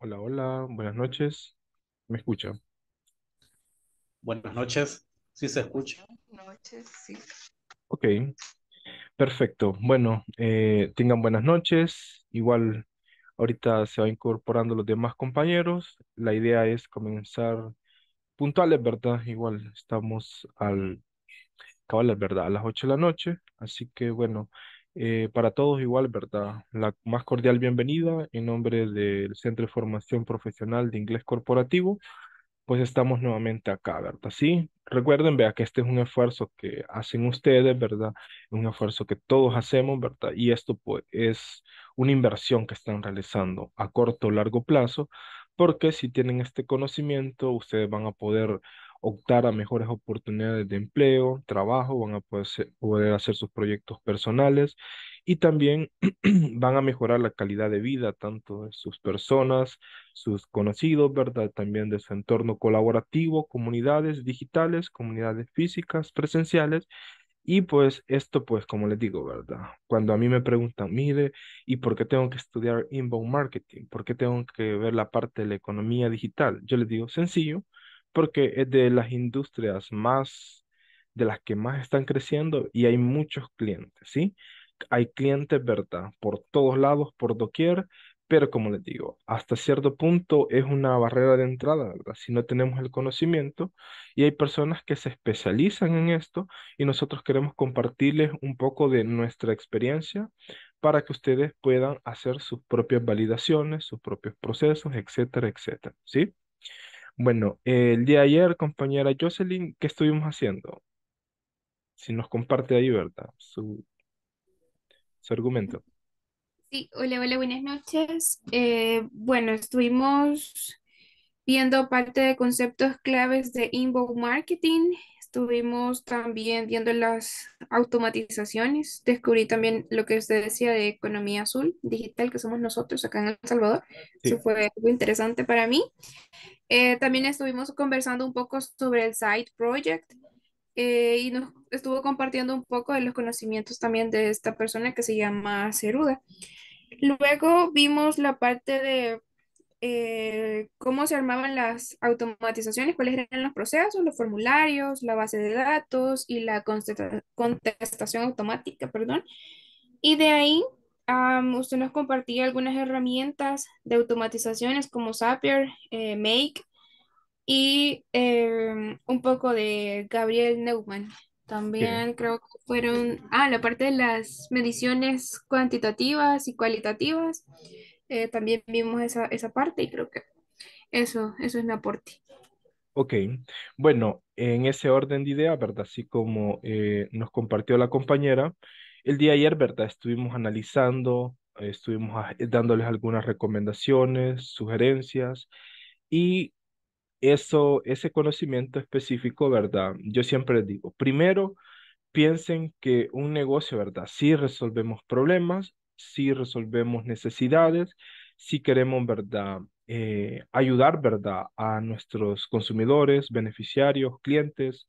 Hola, hola, buenas noches. ¿Me escucha? Buenas noches, sí se escucha. Buenas noches, sí. Ok, perfecto. Bueno, eh, tengan buenas noches. Igual ahorita se va incorporando los demás compañeros. La idea es comenzar puntuales, ¿verdad? Igual estamos al cabal, ¿verdad? A las 8 de la noche. Así que bueno, eh, para todos igual, ¿verdad? La más cordial bienvenida en nombre del Centro de Formación Profesional de Inglés Corporativo. Pues estamos nuevamente acá, ¿verdad? Sí, recuerden, vea que este es un esfuerzo que hacen ustedes, ¿verdad? Un esfuerzo que todos hacemos, ¿verdad? Y esto pues es una inversión que están realizando a corto o largo plazo, porque si tienen este conocimiento, ustedes van a poder optar a mejores oportunidades de empleo, trabajo, van a poder, hacer sus proyectos personales y también van a mejorar la calidad de vida tanto de sus personas, sus conocidos, ¿verdad? También de su entorno colaborativo, comunidades digitales, comunidades físicas, presenciales y pues esto, pues como les digo, ¿verdad? Cuando a mí me preguntan, mire, ¿y por qué tengo que estudiar inbound marketing? ¿Por qué tengo que ver la parte de la economía digital? Yo les digo, sencillo, porque es de las industrias más, de las que más están creciendo y hay muchos clientes, ¿sí? Hay clientes, ¿verdad? Por todos lados, por doquier, pero como les digo, hasta cierto punto es una barrera de entrada, ¿verdad? Si no tenemos el conocimiento y hay personas que se especializan en esto y nosotros queremos compartirles un poco de nuestra experiencia para que ustedes puedan hacer sus propias validaciones, sus propios procesos, etcétera, etcétera, ¿sí? Bueno, el día de ayer, compañera Jocelyn, ¿qué estuvimos haciendo? Si nos comparte ahí, ¿verdad? Su, su argumento. Sí, hola, hola, buenas noches. Eh, bueno, estuvimos viendo parte de conceptos claves de inbound marketing, estuvimos también viendo las automatizaciones, descubrí también lo que usted decía de economía azul digital que somos nosotros acá en El Salvador, eso fue algo interesante para mí. Eh, también estuvimos conversando un poco sobre el Side Project eh, y nos estuvo compartiendo un poco de los conocimientos también de esta persona que se llama Ceruda. Luego vimos la parte de eh, cómo se armaban las automatizaciones, cuáles eran los procesos, los formularios, la base de datos y la contestación automática, perdón. Y de ahí, usted nos compartía algunas herramientas de automatizaciones como Zapier, eh, Make y em, un poco de Gabriel Neumann. También creo que fueron, ah, la parte de las mediciones cuantitativas y cualitativas. Eh, también vimos esa, esa parte y creo que eso, eso es mi aporte. Ok, bueno, en ese orden de ideas, ¿verdad? Así como eh, nos compartió la compañera, el día de ayer, ¿verdad? Estuvimos analizando, estuvimos ah, dándoles algunas recomendaciones, sugerencias y eso, ese conocimiento específico, ¿verdad? Yo siempre digo, primero, piensen que un negocio, ¿verdad? Si resolvemos problemas, si resolvemos necesidades, si queremos, ¿verdad? Eh, ayudar, ¿verdad? A nuestros consumidores, beneficiarios, clientes,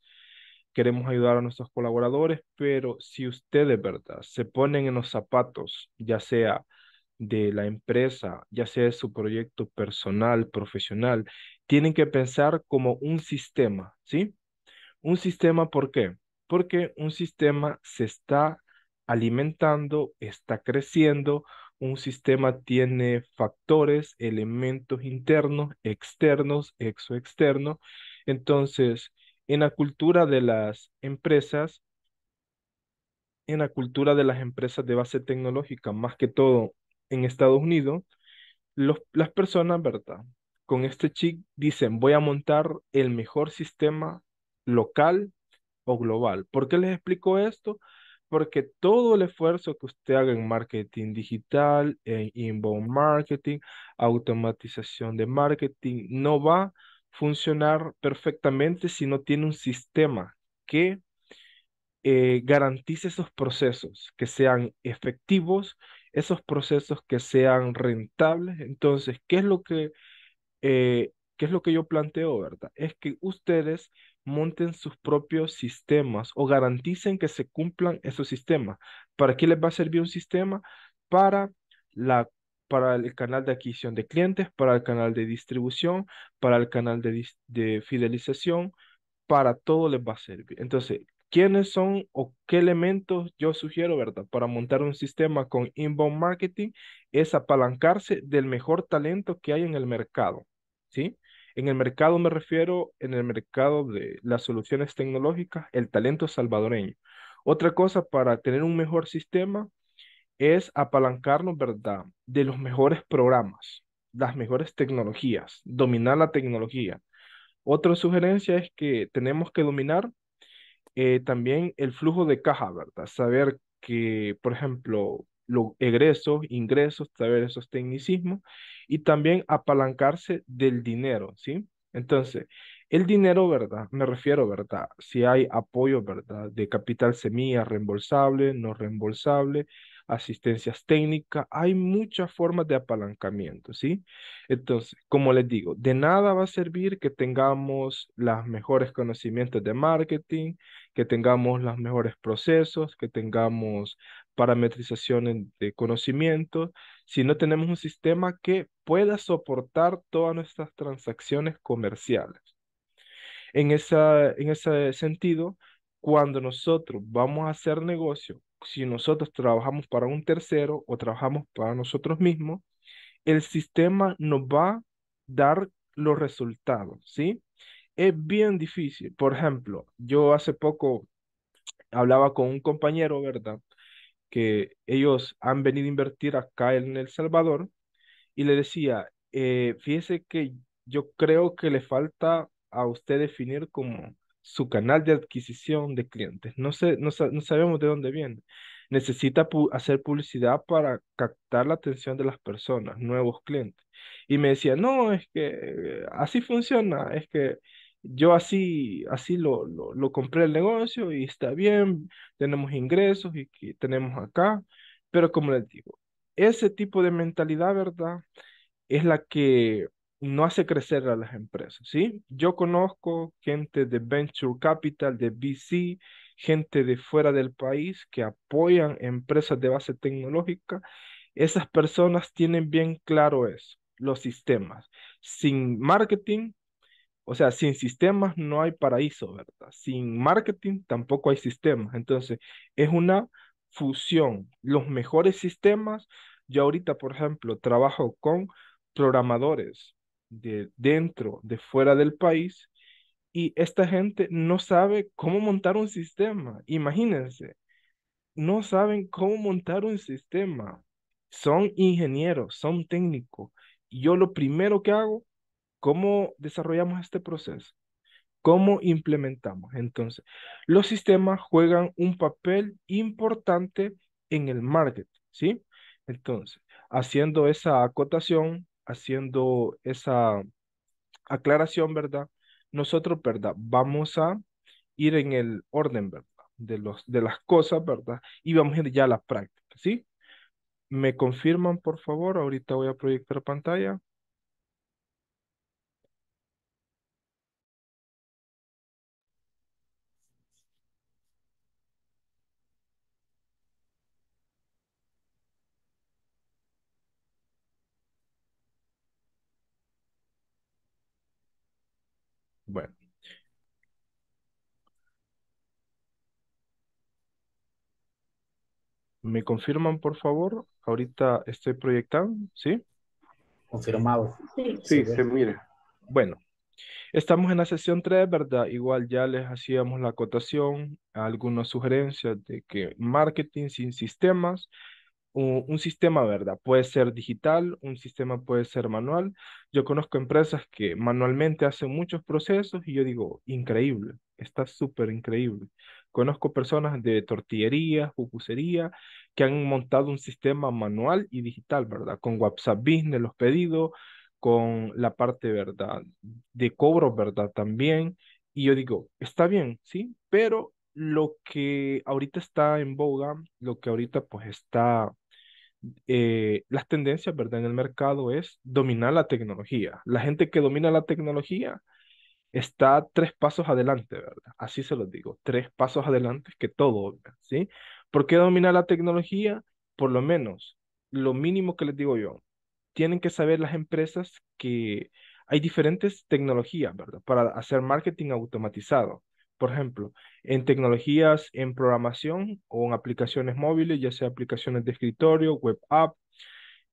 queremos ayudar a nuestros colaboradores, pero si ustedes, ¿verdad? Se ponen en los zapatos, ya sea de la empresa, ya sea de su proyecto personal, profesional, tienen que pensar como un sistema, ¿sí? Un sistema, ¿por qué? Porque un sistema se está alimentando, está creciendo, un sistema tiene factores, elementos internos, externos, exoexternos. Entonces, en la cultura de las empresas, en la cultura de las empresas de base tecnológica, más que todo en Estados Unidos, los, las personas, ¿verdad? Con este chip dicen, voy a montar el mejor sistema local o global. ¿Por qué les explico esto? porque todo el esfuerzo que usted haga en marketing digital, en inbound marketing, automatización de marketing, no va a funcionar perfectamente si no tiene un sistema que eh, garantice esos procesos, que sean efectivos, esos procesos que sean rentables. Entonces, ¿qué es lo que, eh, qué es lo que yo planteo, verdad? Es que ustedes monten sus propios sistemas o garanticen que se cumplan esos sistemas. ¿Para qué les va a servir un sistema? Para, la, para el canal de adquisición de clientes, para el canal de distribución, para el canal de, de fidelización, para todo les va a servir. Entonces, ¿quiénes son o qué elementos yo sugiero, verdad? Para montar un sistema con inbound marketing es apalancarse del mejor talento que hay en el mercado, ¿sí? En el mercado me refiero, en el mercado de las soluciones tecnológicas, el talento salvadoreño. Otra cosa para tener un mejor sistema es apalancarnos, ¿verdad?, de los mejores programas, las mejores tecnologías, dominar la tecnología. Otra sugerencia es que tenemos que dominar eh, también el flujo de caja, ¿verdad? Saber que, por ejemplo, los egresos, ingresos, saber esos tecnicismos y también apalancarse del dinero, ¿sí? Entonces, el dinero, ¿verdad? Me refiero, ¿verdad? Si hay apoyo, ¿verdad? De capital semilla, reembolsable, no reembolsable, asistencias técnicas, hay muchas formas de apalancamiento, ¿sí? Entonces, como les digo, de nada va a servir que tengamos los mejores conocimientos de marketing, que tengamos los mejores procesos, que tengamos parametrización de conocimiento, si no tenemos un sistema que pueda soportar todas nuestras transacciones comerciales. En, esa, en ese sentido, cuando nosotros vamos a hacer negocio, si nosotros trabajamos para un tercero o trabajamos para nosotros mismos, el sistema nos va a dar los resultados, ¿sí? Es bien difícil. Por ejemplo, yo hace poco hablaba con un compañero, ¿verdad? que ellos han venido a invertir acá en El Salvador y le decía, eh, fíjese que yo creo que le falta a usted definir como su canal de adquisición de clientes. No, sé, no, sabemos de dónde viene. Necesita hacer publicidad para captar la atención de las personas, nuevos clientes. Y me decía, no, es que eh, así funciona, es que yo así, así lo, lo, compré el negocio y está bien, tenemos ingresos y, que tenemos acá, pero como les digo, ese tipo de mentalidad, ¿verdad? Es la que no hace crecer a las empresas, ¿sí? Yo conozco gente de Venture Capital, de VC, gente de fuera del país que apoyan empresas de base tecnológica. Esas personas tienen bien claro eso, los sistemas. Sin marketing o sea, sin sistemas no hay paraíso, ¿verdad? Sin marketing tampoco hay sistemas. Entonces, es una fusión. Los mejores sistemas, yo ahorita, por ejemplo, trabajo con programadores de dentro, de fuera del país, y esta gente no sabe cómo montar un sistema. Imagínense, no saben cómo montar un sistema. Son ingenieros, son técnicos. Y yo lo primero que hago ¿Cómo desarrollamos este proceso? ¿Cómo implementamos? Entonces, los sistemas juegan un papel importante en el marketing, ¿sí? Entonces, haciendo esa acotación, haciendo esa aclaración, ¿verdad? Nosotros, ¿verdad? Vamos a ir en el orden, ¿verdad? De, los, de las cosas, ¿verdad? Y vamos a ir ya a la práctica, ¿sí? ¿Me confirman, por favor? Ahorita voy a proyectar pantalla. ¿Me confirman, por favor? Ahorita estoy proyectando, ¿sí? Confirmado. Sí, se mira. Bueno, estamos en la sesión 3, ¿verdad? Igual ya les hacíamos la acotación, algunas sugerencias de que marketing sin sistemas, un sistema, ¿verdad? Puede ser digital, un sistema puede ser manual. Yo conozco empresas que manualmente hacen muchos procesos y yo digo, increíble, está súper increíble Conozco personas de tortillería, pupuserías que han montado un sistema manual y digital, ¿verdad? Con WhatsApp Business, los pedidos, con la parte, ¿verdad? De cobro, ¿verdad? También. Y yo digo, está bien, ¿sí? Pero lo que ahorita está en boga, lo que ahorita pues está, eh, las tendencias, ¿verdad? En el mercado es dominar la tecnología. La gente que domina la tecnología está tres pasos adelante, ¿verdad? Así se los digo, tres pasos adelante que todo, ¿sí? ¿Por qué dominar la tecnología? Por lo menos, lo mínimo que les digo yo, tienen que saber las empresas que hay diferentes tecnologías, ¿verdad? Para hacer marketing automatizado. Por ejemplo, en tecnologías en programación o en aplicaciones móviles, ya sea aplicaciones de escritorio, web app,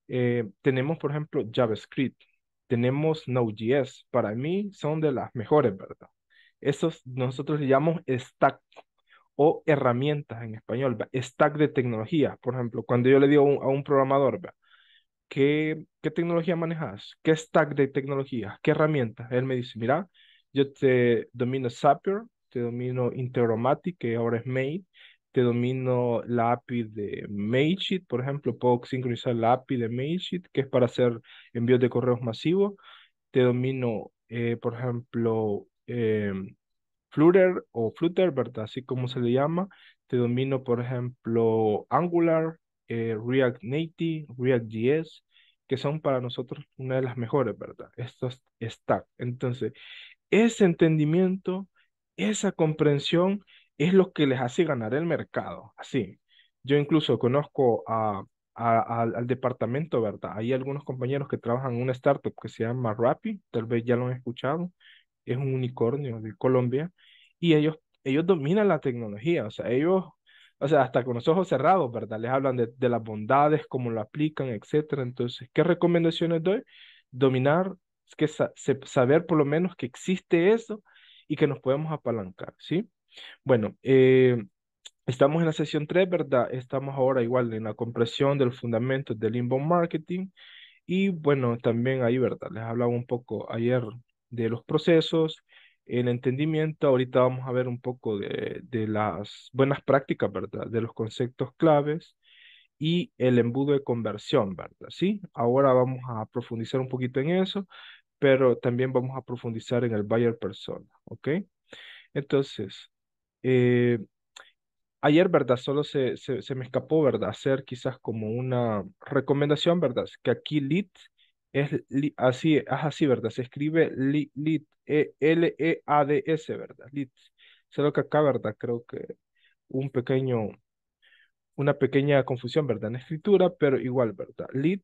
eh, tenemos, por ejemplo, JavaScript, tenemos Node.js. Para mí son de las mejores, ¿verdad? Esos nosotros le llamamos stack o herramientas en español, stack de tecnología. Por ejemplo, cuando yo le digo a un programador, ¿Qué, tecnología manejas? ¿Qué stack de tecnología? ¿Qué herramientas? Él me dice, mira, yo te domino Zapier, te domino Integromatic, que ahora es Made, te domino la API de Mailsheet, por ejemplo, puedo sincronizar la API de Mailsheet, que es para hacer envíos de correos masivos. Te domino, eh, por ejemplo, eh, Flutter o Flutter, ¿verdad? Así como se le llama. Te domino, por ejemplo, Angular, eh, React Native, React JS, que son para nosotros una de las mejores, ¿verdad? Estos stack. Entonces, ese entendimiento, esa comprensión es lo que les hace ganar el mercado. Así, yo incluso conozco a, al departamento, ¿verdad? Hay algunos compañeros que trabajan en una startup que se llama Rappi, tal vez ya lo han escuchado, es un unicornio de Colombia, y ellos, ellos dominan la tecnología, o sea, ellos, o sea, hasta con los ojos cerrados, ¿verdad? Les hablan de, las bondades, cómo lo aplican, etcétera. Entonces, ¿qué recomendaciones doy? Dominar, que saber por lo menos que existe eso y que nos podemos apalancar, ¿sí? Bueno, eh, estamos en la sesión 3, ¿verdad? Estamos ahora igual en la compresión del fundamentos del inbound marketing. Y bueno, también ahí, ¿verdad? Les hablaba un poco ayer de los procesos, el entendimiento. Ahorita vamos a ver un poco de, de las buenas prácticas, ¿verdad? De los conceptos claves y el embudo de conversión, ¿verdad? Sí, ahora vamos a profundizar un poquito en eso, pero también vamos a profundizar en el buyer persona, ¿ok? Entonces, eh, ayer, ¿verdad? Solo se, se, me escapó, ¿verdad? Hacer quizás como una recomendación, ¿verdad? Que aquí lit es así, es así, ¿verdad? Se escribe lit, e, L-E-A-D-S, ¿verdad? Lit. Solo que acá, ¿verdad? Creo que un pequeño, una pequeña confusión, ¿verdad? En escritura, pero igual, ¿verdad? Lit.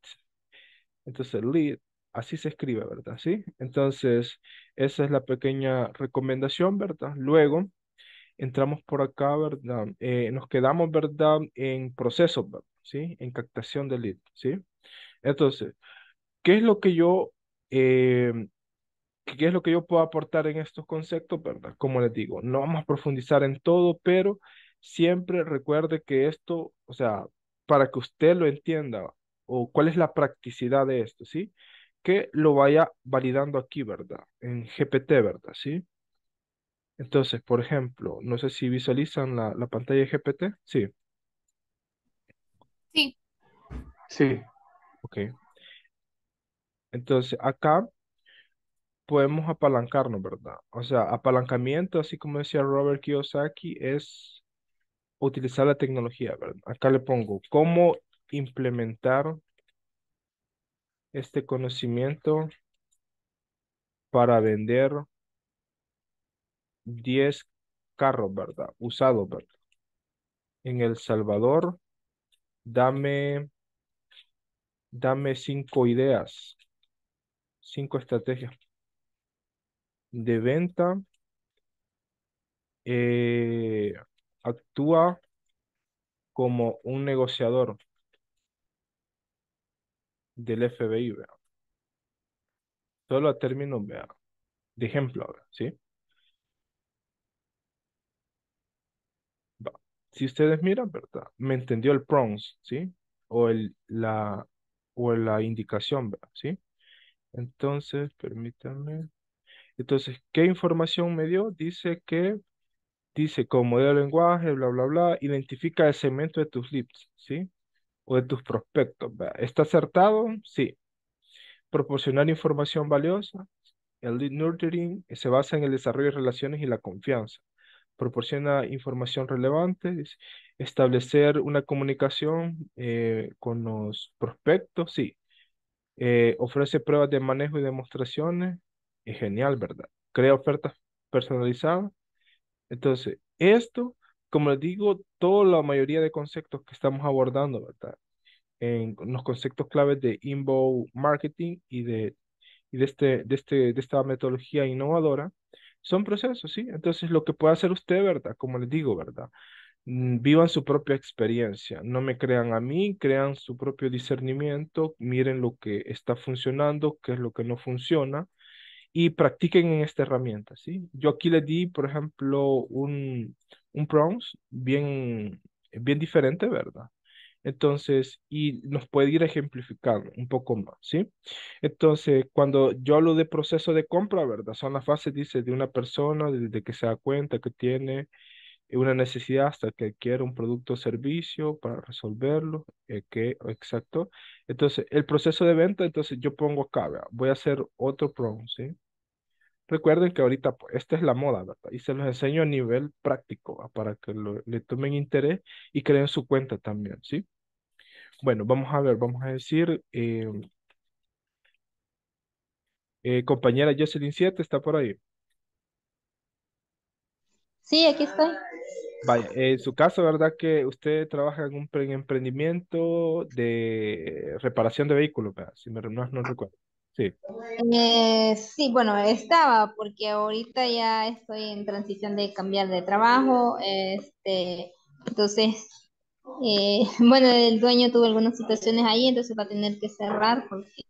Entonces, lit. Así se escribe, ¿verdad? ¿Sí? Entonces, esa es la pequeña recomendación, ¿verdad? Luego, entramos por acá, ¿verdad? Eh, nos quedamos, ¿verdad? En proceso, ¿sí? En captación de lead, ¿sí? Entonces, ¿qué es lo que yo, eh, qué es lo que yo puedo aportar en estos conceptos, ¿verdad? Como les digo, no vamos a profundizar en todo, pero siempre recuerde que esto, o sea, para que usted lo entienda o cuál es la practicidad de esto, ¿sí? Que lo vaya validando aquí, ¿verdad? En GPT, ¿verdad? ¿Sí? Entonces, por ejemplo, no sé si visualizan la, pantalla GPT. Sí. Sí. Sí. Ok. Entonces, acá podemos apalancarnos, ¿verdad? O sea, apalancamiento, así como decía Robert Kiyosaki, es utilizar la tecnología, ¿verdad? Acá le pongo cómo implementar este conocimiento para vender 10 carros, ¿verdad? Usados, ¿verdad? En El Salvador, dame, dame cinco ideas, cinco estrategias de venta. Eh, actúa como un negociador del FBI, ¿verdad? Solo a términos, ¿verdad? De ejemplo, ¿sí? si ustedes miran, ¿verdad? Me entendió el prongs, ¿sí? O, el, la, o la indicación, ¿verdad? ¿Sí? Entonces, permítanme. Entonces, ¿qué información me dio? Dice que, dice como modelo de lenguaje, bla, bla, bla, identifica el segmento de tus leads ¿sí? O de tus prospectos, ¿verdad? ¿Está acertado? Sí. Proporcionar información valiosa. El lead nurturing se basa en el desarrollo de relaciones y la confianza proporciona información relevante, establecer una comunicación eh, con los prospectos, sí. Eh, ofrece pruebas de manejo y demostraciones, es genial, ¿verdad? Crea ofertas personalizadas. Entonces, esto, como les digo, toda la mayoría de conceptos que estamos abordando, ¿verdad? En los conceptos claves de inbound marketing y de, y de, este, de, este, de esta metodología innovadora, son procesos, ¿sí? Entonces, lo que puede hacer usted, ¿verdad? Como les digo, ¿verdad? Mm, vivan su propia experiencia, no me crean a mí, crean su propio discernimiento, miren lo que está funcionando, qué es lo que no funciona y practiquen en esta herramienta, ¿sí? Yo aquí le di, por ejemplo, un, un prompt bien, bien diferente, ¿verdad? Entonces, y nos puede ir ejemplificando un poco más, ¿sí? Entonces, cuando yo hablo de proceso de compra, ¿verdad? Son las fases, dice, de una persona desde que se da cuenta que tiene una necesidad hasta que adquiere un producto o servicio para resolverlo, eh, ¿Qué? exacto. Entonces, el proceso de venta, entonces yo pongo acá, ¿verdad? voy a hacer otro prompt, ¿sí? Recuerden que ahorita pues, esta es la moda, ¿verdad? Y se los enseño a nivel práctico para que le tomen interés y creen su cuenta también, ¿sí? Bueno, vamos a ver, vamos a decir, em, eh, compañera Jocelyn 7 está por ahí. Sí, aquí estoy. Vaya, en su caso, ¿verdad que usted trabaja en un emprendimiento de reparación de vehículos? ¿verdad? Si me, no, no recuerdo. Sí. Eh, sí, bueno, estaba, porque ahorita ya estoy en transición de cambiar de trabajo. Este, entonces, eh, bueno, el dueño tuvo algunas situaciones ahí, entonces va a tener que cerrar porque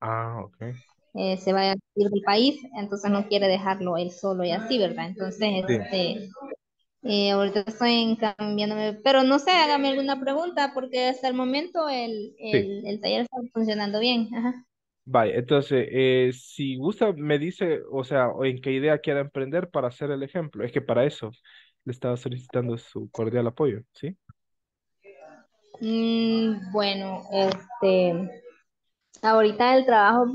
ah, eh, se va a ir del país, entonces no quiere dejarlo él solo y así, ¿verdad? Entonces, este, ahorita estoy cambiándome, pero no sé, hágame alguna pregunta porque hasta el momento el, el taller está funcionando bien. Ajá. Vale, entonces, eh, si gusta, me dice, o sea, en qué idea quiera emprender para hacer el ejemplo. Es que para eso le estaba solicitando su cordial apoyo, ¿sí? Mm, bueno, este, ahorita el trabajo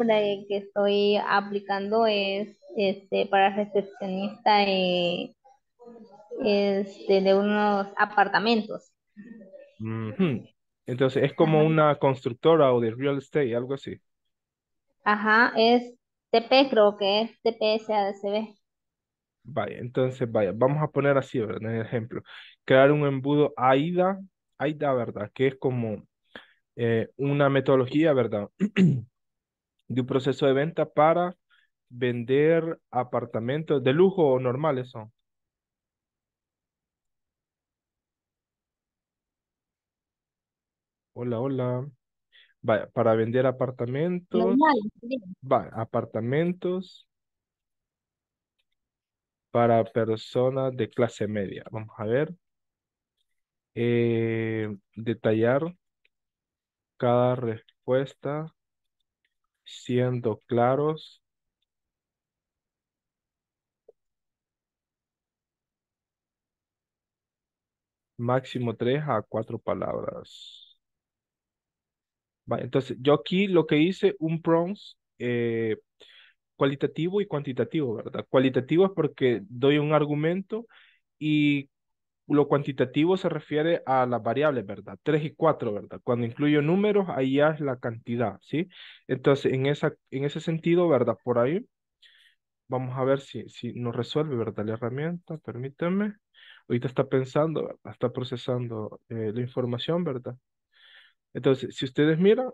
que estoy aplicando es este, para recepcionista eh, este, de unos apartamentos. Entonces, es como una constructora o de real estate, algo así. Ajá, es TP, creo que es TPS-ADCB. Vaya, entonces, vaya, vamos a poner así, ¿verdad? En el ejemplo, crear un embudo AIDA, AIDA, ¿verdad? Que es como eh, una metodología, ¿verdad? de un proceso de venta para vender apartamentos de lujo o normales son. Hola, hola para vender apartamentos. apartamentos para personas de clase media. Vamos a ver. Eh, detallar cada respuesta siendo claros. Máximo tres a cuatro palabras entonces, yo aquí lo que hice, un prompt eh, cualitativo y cuantitativo, ¿verdad? Cualitativo es porque doy un argumento y lo cuantitativo se refiere a las variables, ¿verdad? Tres y cuatro, ¿verdad? Cuando incluyo números, ahí ya es la cantidad, ¿sí? Entonces, en, esa, en ese sentido, ¿verdad? Por ahí, vamos a ver si, si nos resuelve, ¿verdad? La herramienta, permíteme. Ahorita está pensando, está procesando eh, la información, ¿verdad? Entonces, si ustedes miran,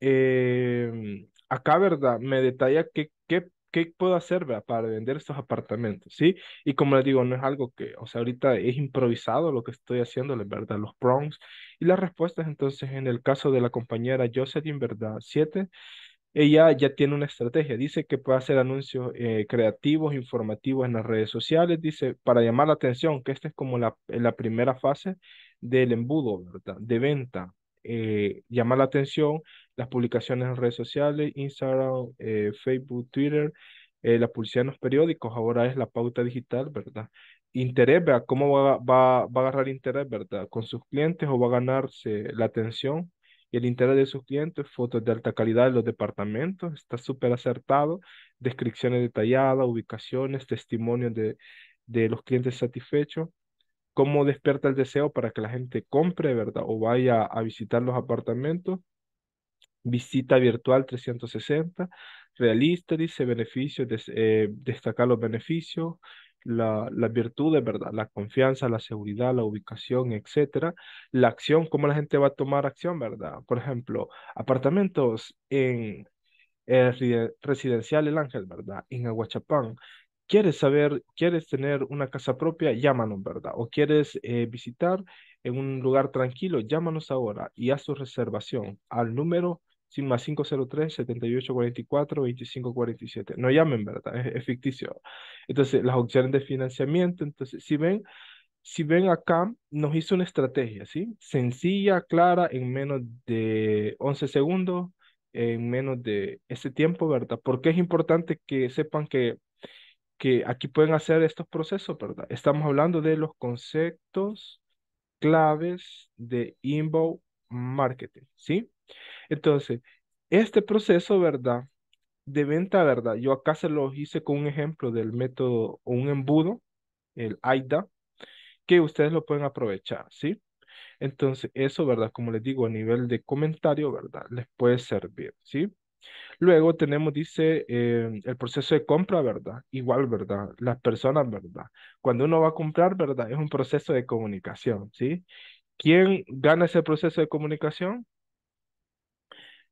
em, acá, ¿verdad? Me detalla qué, qué, qué puedo hacer, ¿verdad? Para vender estos apartamentos, ¿sí? Y como les digo, no es algo que, o sea, ahorita es improvisado lo que estoy haciendo, ¿verdad? Los prongs y las respuestas, entonces, en el caso de la compañera Jocelyn, ¿verdad? Siete, ella ya tiene una estrategia, dice que puede hacer anuncios eh, creativos, informativos en las redes sociales, dice, para llamar la atención, que esta es como la, la primera fase del embudo, ¿verdad? De venta, llamar eh, llama la atención las publicaciones en redes sociales, Instagram, eh, Facebook, Twitter, eh, la publicidad en los periódicos, ahora es la pauta digital, ¿verdad? Interés, vea cómo va, a agarrar interés, ¿verdad? Con sus clientes o va a ganarse la atención y el interés de sus clientes, fotos de alta calidad de los departamentos, está súper acertado, descripciones detalladas, ubicaciones, testimonios de los clientes satisfechos cómo despierta el deseo para que la gente compre, ¿verdad? O vaya a visitar los apartamentos. Visita virtual 360, realista, dice beneficios, eh, destacar los beneficios, la, las virtudes, ¿verdad? La confianza, la seguridad, la ubicación, etcétera. La acción, cómo la gente va a tomar acción, ¿verdad? Por ejemplo, apartamentos en eh, residencial El Ángel, ¿verdad? En Aguachapán, quieres saber, quieres tener una casa propia, llámanos, ¿verdad? O quieres eh, visitar en un lugar tranquilo, llámanos ahora y haz su reservación al número más 503-7844-2547. No llamen, ¿verdad? Es, es, ficticio. Entonces, las opciones de financiamiento, entonces, si ven, si ven acá, nos hizo una estrategia, ¿sí? Sencilla, clara, en menos de 11 segundos, en menos de ese tiempo, ¿verdad? Porque es importante que sepan que que aquí pueden hacer estos procesos, ¿verdad? Estamos hablando de los conceptos claves de inbound marketing, ¿sí? Entonces, este proceso, ¿verdad? De venta, ¿verdad? Yo acá se lo hice con un ejemplo del método o un embudo, el AIDA, que ustedes lo pueden aprovechar, ¿sí? Entonces, eso, ¿verdad? Como les digo, a nivel de comentario, ¿verdad? Les puede servir, ¿sí? Luego tenemos, dice, eh, el proceso de compra, ¿verdad? Igual, ¿verdad? Las personas, ¿verdad? Cuando uno va a comprar, ¿verdad? Es un proceso de comunicación, ¿sí? ¿Quién gana ese proceso de comunicación?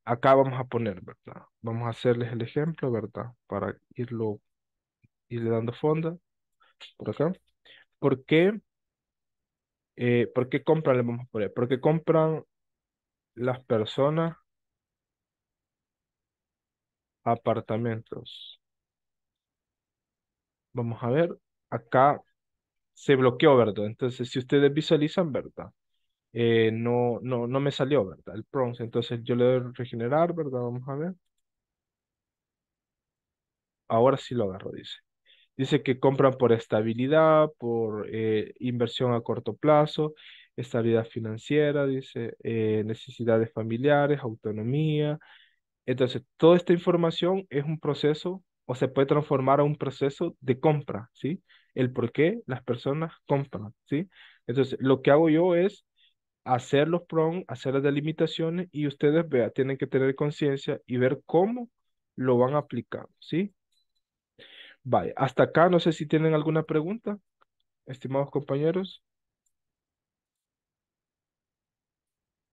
Acá vamos a poner, ¿verdad? Vamos a hacerles el ejemplo, ¿verdad? Para irlo, irle dando fondo Por acá. ¿Por qué? Eh, ¿Por qué compran? Le vamos a poner. ¿Por qué compran las personas Apartamentos. Vamos a ver. Acá se bloqueó, ¿verdad? Entonces, si ustedes visualizan, ¿verdad? Eh, no, no, no me salió, ¿verdad? El prompt. Entonces, yo le doy regenerar, ¿verdad? Vamos a ver. Ahora sí lo agarro, dice. Dice que compran por estabilidad, por eh, inversión a corto plazo, estabilidad financiera, dice, eh, necesidades familiares, autonomía, entonces, toda esta información es un proceso o se puede transformar a un proceso de compra, ¿sí? El por qué las personas compran, ¿sí? Entonces, lo que hago yo es hacer los prongs, hacer las delimitaciones y ustedes vean, tienen que tener conciencia y ver cómo lo van a aplicar, ¿sí? Vale, hasta acá no sé si tienen alguna pregunta, estimados compañeros.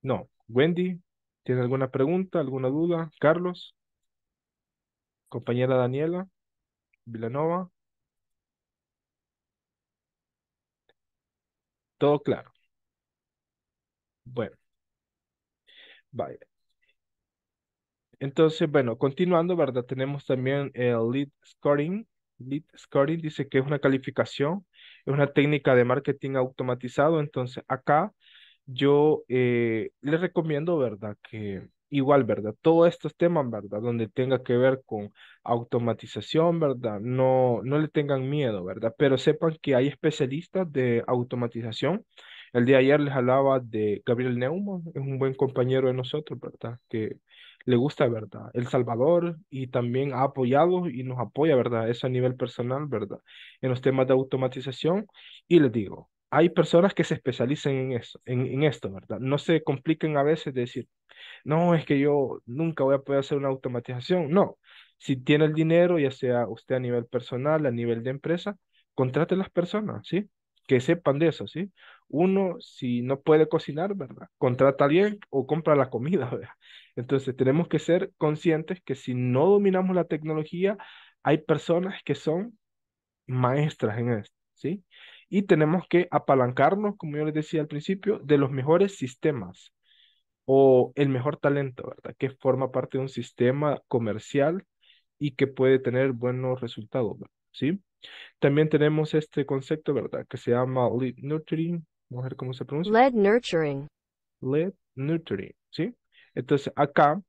No, Wendy, ¿Tiene alguna pregunta, alguna duda? Carlos, compañera Daniela, Vilanova. Todo claro. Bueno. Vaya. Entonces, bueno, continuando, ¿verdad? Tenemos también el lead scoring. Lead scoring dice que es una calificación, es una técnica de marketing automatizado. Entonces, acá yo eh, les recomiendo, ¿verdad? Que igual, ¿verdad? Todos estos temas, ¿verdad? Donde tenga que ver con automatización, ¿verdad? No, no le tengan miedo, ¿verdad? Pero sepan que hay especialistas de automatización. El día de ayer les hablaba de Gabriel Neumann, es un buen compañero de nosotros, ¿verdad? Que le gusta, ¿verdad? El Salvador y también ha apoyado y nos apoya, ¿verdad? Eso a nivel personal, ¿verdad? En los temas de automatización. Y les digo, hay personas que se especialicen en, eso, en, en, esto, ¿verdad? No se compliquen a veces de decir, no, es que yo nunca voy a poder hacer una automatización. No, si tiene el dinero, ya sea usted a nivel personal, a nivel de empresa, contrate a las personas, ¿sí? Que sepan de eso, ¿sí? Uno, si no puede cocinar, ¿verdad? Contrata a alguien o compra la comida, ¿verdad? Entonces, tenemos que ser conscientes que si no dominamos la tecnología, hay personas que son maestras en esto, ¿sí? y tenemos que apalancarnos, como yo les decía al principio, de los mejores sistemas o el mejor talento, ¿verdad? Que forma parte de un sistema comercial y que puede tener buenos resultados, ¿sí? También tenemos este concepto, ¿verdad? Que se llama lead nurturing, vamos a ver cómo se pronuncia. Lead nurturing. Lead nurturing, ¿sí? Entonces acá,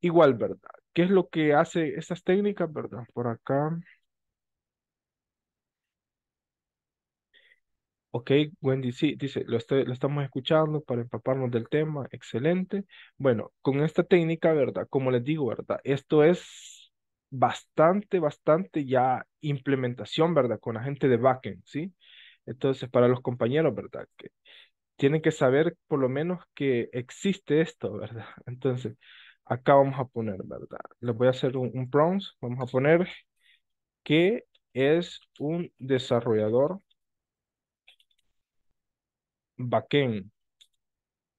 igual, ¿verdad? ¿Qué es lo que hace estas técnicas, verdad? Por acá, Ok, Wendy, sí, dice, lo, estamos escuchando para empaparnos del tema, excelente. Bueno, con esta técnica, ¿verdad? Como les digo, ¿verdad? Esto es bastante, bastante ya implementación, ¿verdad? Con la gente de backend, ¿sí? Entonces, para los compañeros, ¿verdad? Que tienen que saber por lo menos que existe esto, ¿verdad? Entonces, acá vamos a poner, ¿verdad? Les voy a hacer un, un prompt, vamos a poner que es un desarrollador backend.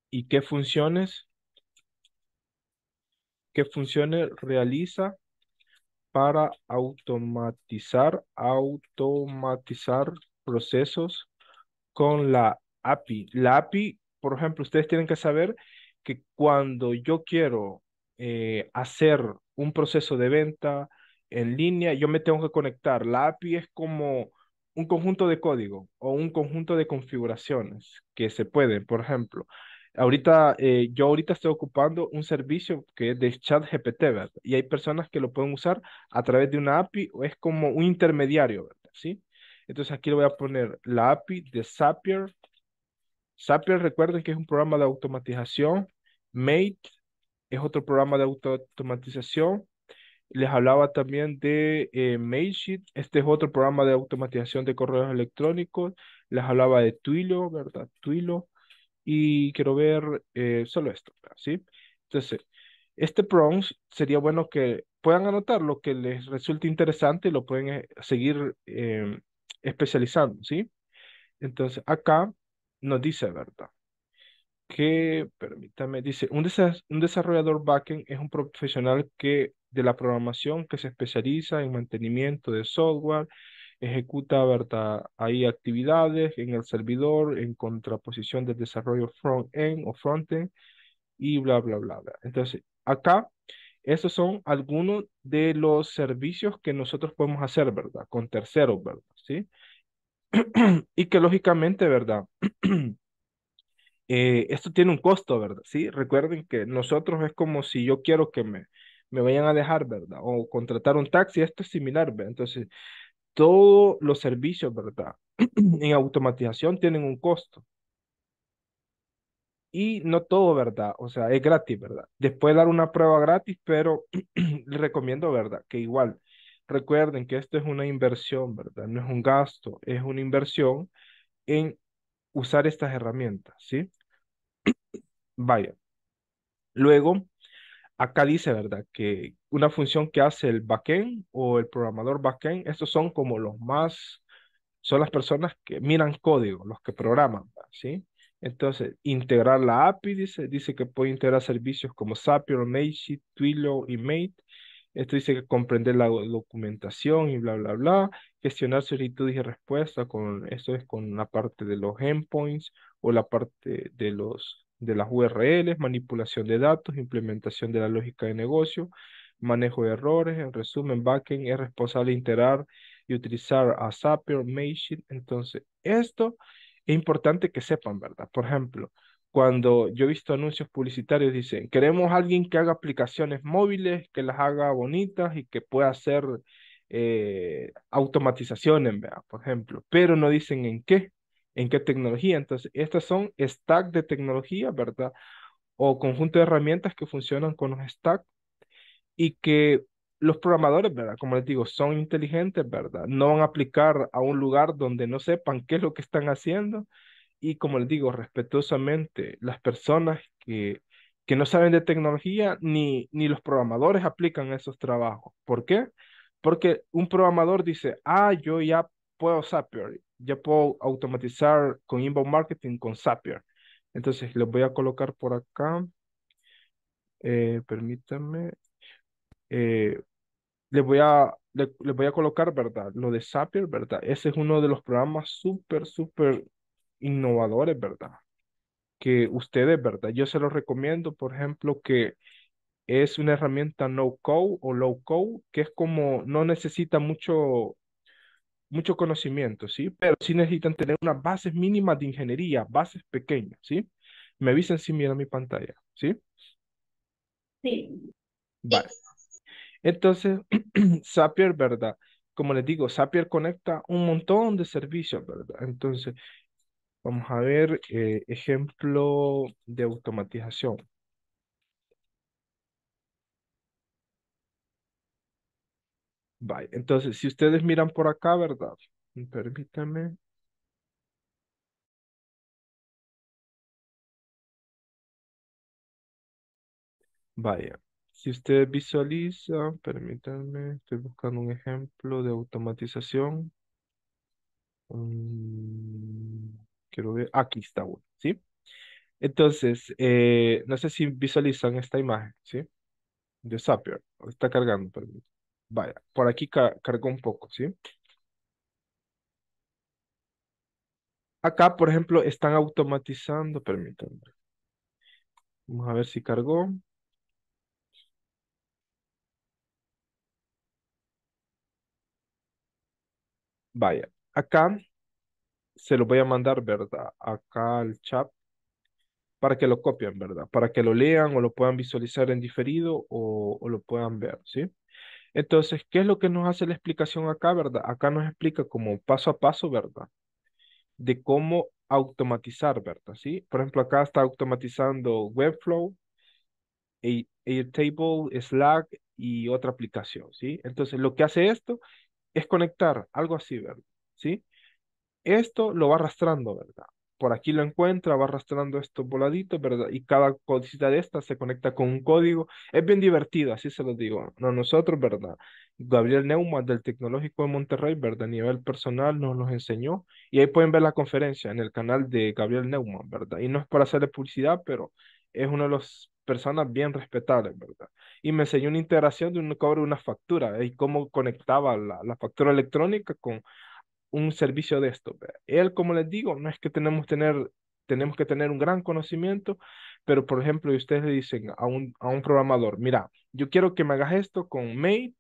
¿Y qué funciones? ¿Qué funciones realiza para automatizar, automatizar procesos con la API? La API, por ejemplo, ustedes tienen que saber que cuando yo quiero eh, hacer un proceso de venta en línea, yo me tengo que conectar. La API es como un conjunto de código o un conjunto de configuraciones que se pueden, por ejemplo, ahorita eh, yo ahorita estoy ocupando un servicio que es de chat GPT, ¿verdad? Y hay personas que lo pueden usar a través de una API o es como un intermediario, ¿verdad? ¿Sí? Entonces aquí le voy a poner la API de Zapier. Zapier, recuerden que es un programa de automatización. Mate es otro programa de automatización. Les hablaba también de eh, Este es otro programa de automatización de correos electrónicos. Les hablaba de Twilio, ¿verdad? Twilio. Y quiero ver eh, solo esto, ¿sí? Entonces, este prongs sería bueno que puedan anotar lo que les resulte interesante y lo pueden eh, seguir em, especializando, ¿sí? Entonces, acá nos dice, ¿verdad? Que, permítame, dice, un, un desarrollador backend es un profesional que de la programación que se especializa en mantenimiento de software, ejecuta ¿verdad? Hay actividades en el servidor en contraposición del desarrollo front-end o front-end y bla, bla, bla, Entonces, acá, esos son algunos de los servicios que nosotros podemos hacer, ¿verdad? Con terceros, ¿verdad? ¿Sí? y que lógicamente, ¿verdad? Eh, esto tiene un costo, ¿verdad? ¿Sí? Recuerden que nosotros es como si yo quiero que me me vayan a dejar, ¿verdad? O contratar un taxi, esto es similar, ¿verdad? Entonces, todos los servicios, ¿verdad? en automatización tienen un costo. Y no todo, ¿verdad? O sea, es gratis, ¿verdad? Después dar una prueba gratis, pero les recomiendo, ¿verdad? Que igual, recuerden que esto es una inversión, ¿verdad? No es un gasto, es una inversión en usar estas herramientas, ¿sí? Vaya. Luego, Acá dice, ¿verdad? Que una función que hace el backend o el programador backend, estos son como los más, son las personas que miran código, los que programan, ¿sí? Entonces, integrar la API, dice, dice que puede integrar servicios como Zapier, Mailchimp, Twilio y Mate. Esto dice que comprender la documentación y bla, bla, bla. Gestionar solicitudes y respuestas. Con, esto es con la parte de los endpoints o la parte de los de las URLs, manipulación de datos, implementación de la lógica de negocio, manejo de errores. En resumen, backend es responsable de integrar y utilizar a Zapier, machine Entonces, esto es importante que sepan, ¿verdad? Por ejemplo, cuando yo he visto anuncios publicitarios, dicen, queremos alguien que haga aplicaciones móviles, que las haga bonitas y que pueda hacer eh, automatizaciones, ¿verdad? Por ejemplo, pero no dicen en qué en qué tecnología. Entonces, estas son stack de tecnología, ¿verdad? O conjunto de herramientas que funcionan con los stack y que los programadores, ¿verdad? Como les digo, son inteligentes, ¿verdad? No van a aplicar a un lugar donde no sepan qué es lo que están haciendo. Y como les digo, respetuosamente, las personas que, no saben de tecnología ni, ni los programadores aplican esos trabajos. ¿Por qué? Porque un programador dice, ah, yo ya puedo Zapier, ya puedo automatizar con inbound marketing con Zapier. Entonces les voy a colocar por acá. Eh, permítanme. Eh, les voy a les, voy a colocar, ¿verdad? Lo de Zapier, ¿verdad? Ese es uno de los programas súper, súper innovadores, ¿verdad? Que ustedes, ¿verdad? Yo se los recomiendo, por ejemplo, que es una herramienta no code o low code, que es como no necesita mucho mucho conocimiento, ¿sí? Pero sí necesitan tener unas bases mínimas de ingeniería, bases pequeñas, ¿sí? Me avisan si miran mi pantalla, ¿sí? Sí. Vale. Entonces, Zapier, ¿verdad? Como les digo, Zapier conecta un montón de servicios, ¿verdad? Entonces, vamos a ver eh, ejemplo de automatización. Vaya, Entonces, si ustedes miran por acá, ¿verdad? Permítanme. Vaya, si ustedes visualizan, permítanme, estoy buscando un ejemplo de automatización. Mm, quiero ver, aquí está uno, ¿sí? Entonces, eh, no sé si visualizan esta imagen, ¿sí? De Zapier, está cargando, permítanme. Vaya, por aquí cargó un poco, ¿sí? Acá, por ejemplo, están automatizando, permítanme. Vamos a ver si cargó. Vaya, acá se lo voy a mandar, ¿verdad? Acá al chat para que lo copien, ¿verdad? Para que lo lean o lo puedan visualizar en diferido o lo puedan ver, ¿sí? Entonces, ¿qué es lo que nos hace la explicación acá, verdad? Acá nos explica como paso a paso, ¿verdad? De cómo automatizar, ¿verdad? ¿Sí? Por ejemplo, acá está automatizando Webflow, Airtable, Slack y otra aplicación, ¿sí? Entonces, lo que hace esto es conectar algo así, ¿verdad? ¿Sí? Esto lo va arrastrando, ¿verdad? por aquí lo encuentra, va arrastrando estos voladitos, ¿verdad? Y cada cosita de estas se conecta con un código. Es bien divertido, así se lo digo. No, nosotros, ¿verdad? Gabriel Neumann del Tecnológico de Monterrey, ¿verdad? A nivel personal nos los enseñó y ahí pueden ver la conferencia en el canal de Gabriel Neumann, ¿verdad? Y no es para hacerle publicidad, pero es una de las personas bien respetables, ¿verdad? Y me enseñó una integración de un cobro de una factura y cómo conectaba la, la factura electrónica con un servicio de esto. Él, como les digo, no es que tenemos, tener, tenemos que tener un gran conocimiento, pero por ejemplo, ustedes le dicen a un, a un programador, mira, yo quiero que me hagas esto con mail,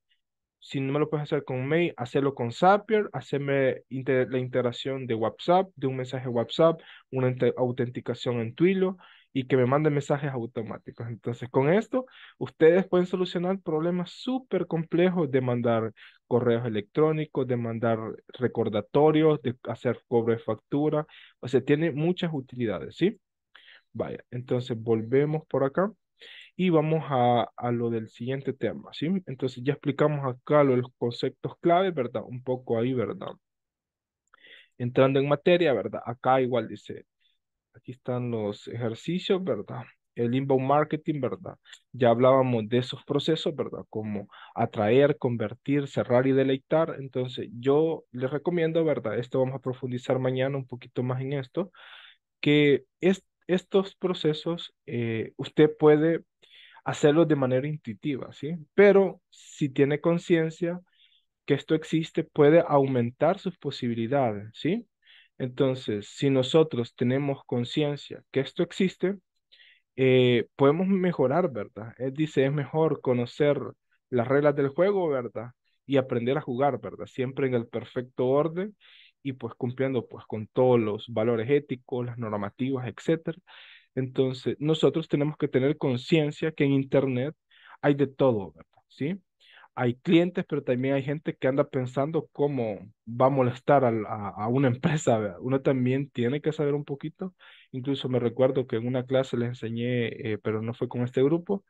si no me lo puedes hacer con Mail, hacerlo con Zapier, hacerme la integración de WhatsApp, de un mensaje WhatsApp, una autenticación en Twilio, y que me manden mensajes automáticos. Entonces, con esto, ustedes pueden solucionar problemas súper complejos de mandar correos electrónicos, de mandar recordatorios, de hacer cobre de factura. O sea, tiene muchas utilidades, ¿sí? Vaya, entonces volvemos por acá y vamos a, a, lo del siguiente tema, ¿sí? Entonces ya explicamos acá los conceptos clave, ¿verdad? Un poco ahí, ¿verdad? Entrando en materia, ¿verdad? Acá igual dice, Aquí están los ejercicios, ¿verdad? El inbound marketing, ¿verdad? Ya hablábamos de esos procesos, ¿verdad? Como atraer, convertir, cerrar y deleitar. Entonces, yo les recomiendo, ¿verdad? Esto vamos a profundizar mañana un poquito más en esto, que estos procesos eh, usted puede hacerlos de manera intuitiva, ¿sí? Pero si tiene conciencia que esto existe, puede aumentar sus posibilidades, ¿sí? Entonces, si nosotros tenemos conciencia que esto existe, eh, podemos mejorar, ¿verdad? Él dice, es mejor conocer las reglas del juego, ¿verdad? Y aprender a jugar, ¿verdad? Siempre en el perfecto orden y pues cumpliendo pues con todos los valores éticos, las normativas, etcétera. Entonces, nosotros tenemos que tener conciencia que en Internet hay de todo, ¿verdad? ¿Sí? hay clientes, pero también hay gente que anda pensando cómo va a molestar a, una empresa. Uno también tiene que saber un poquito. Incluso me recuerdo que en una clase les enseñé, eh, pero no fue con este grupo,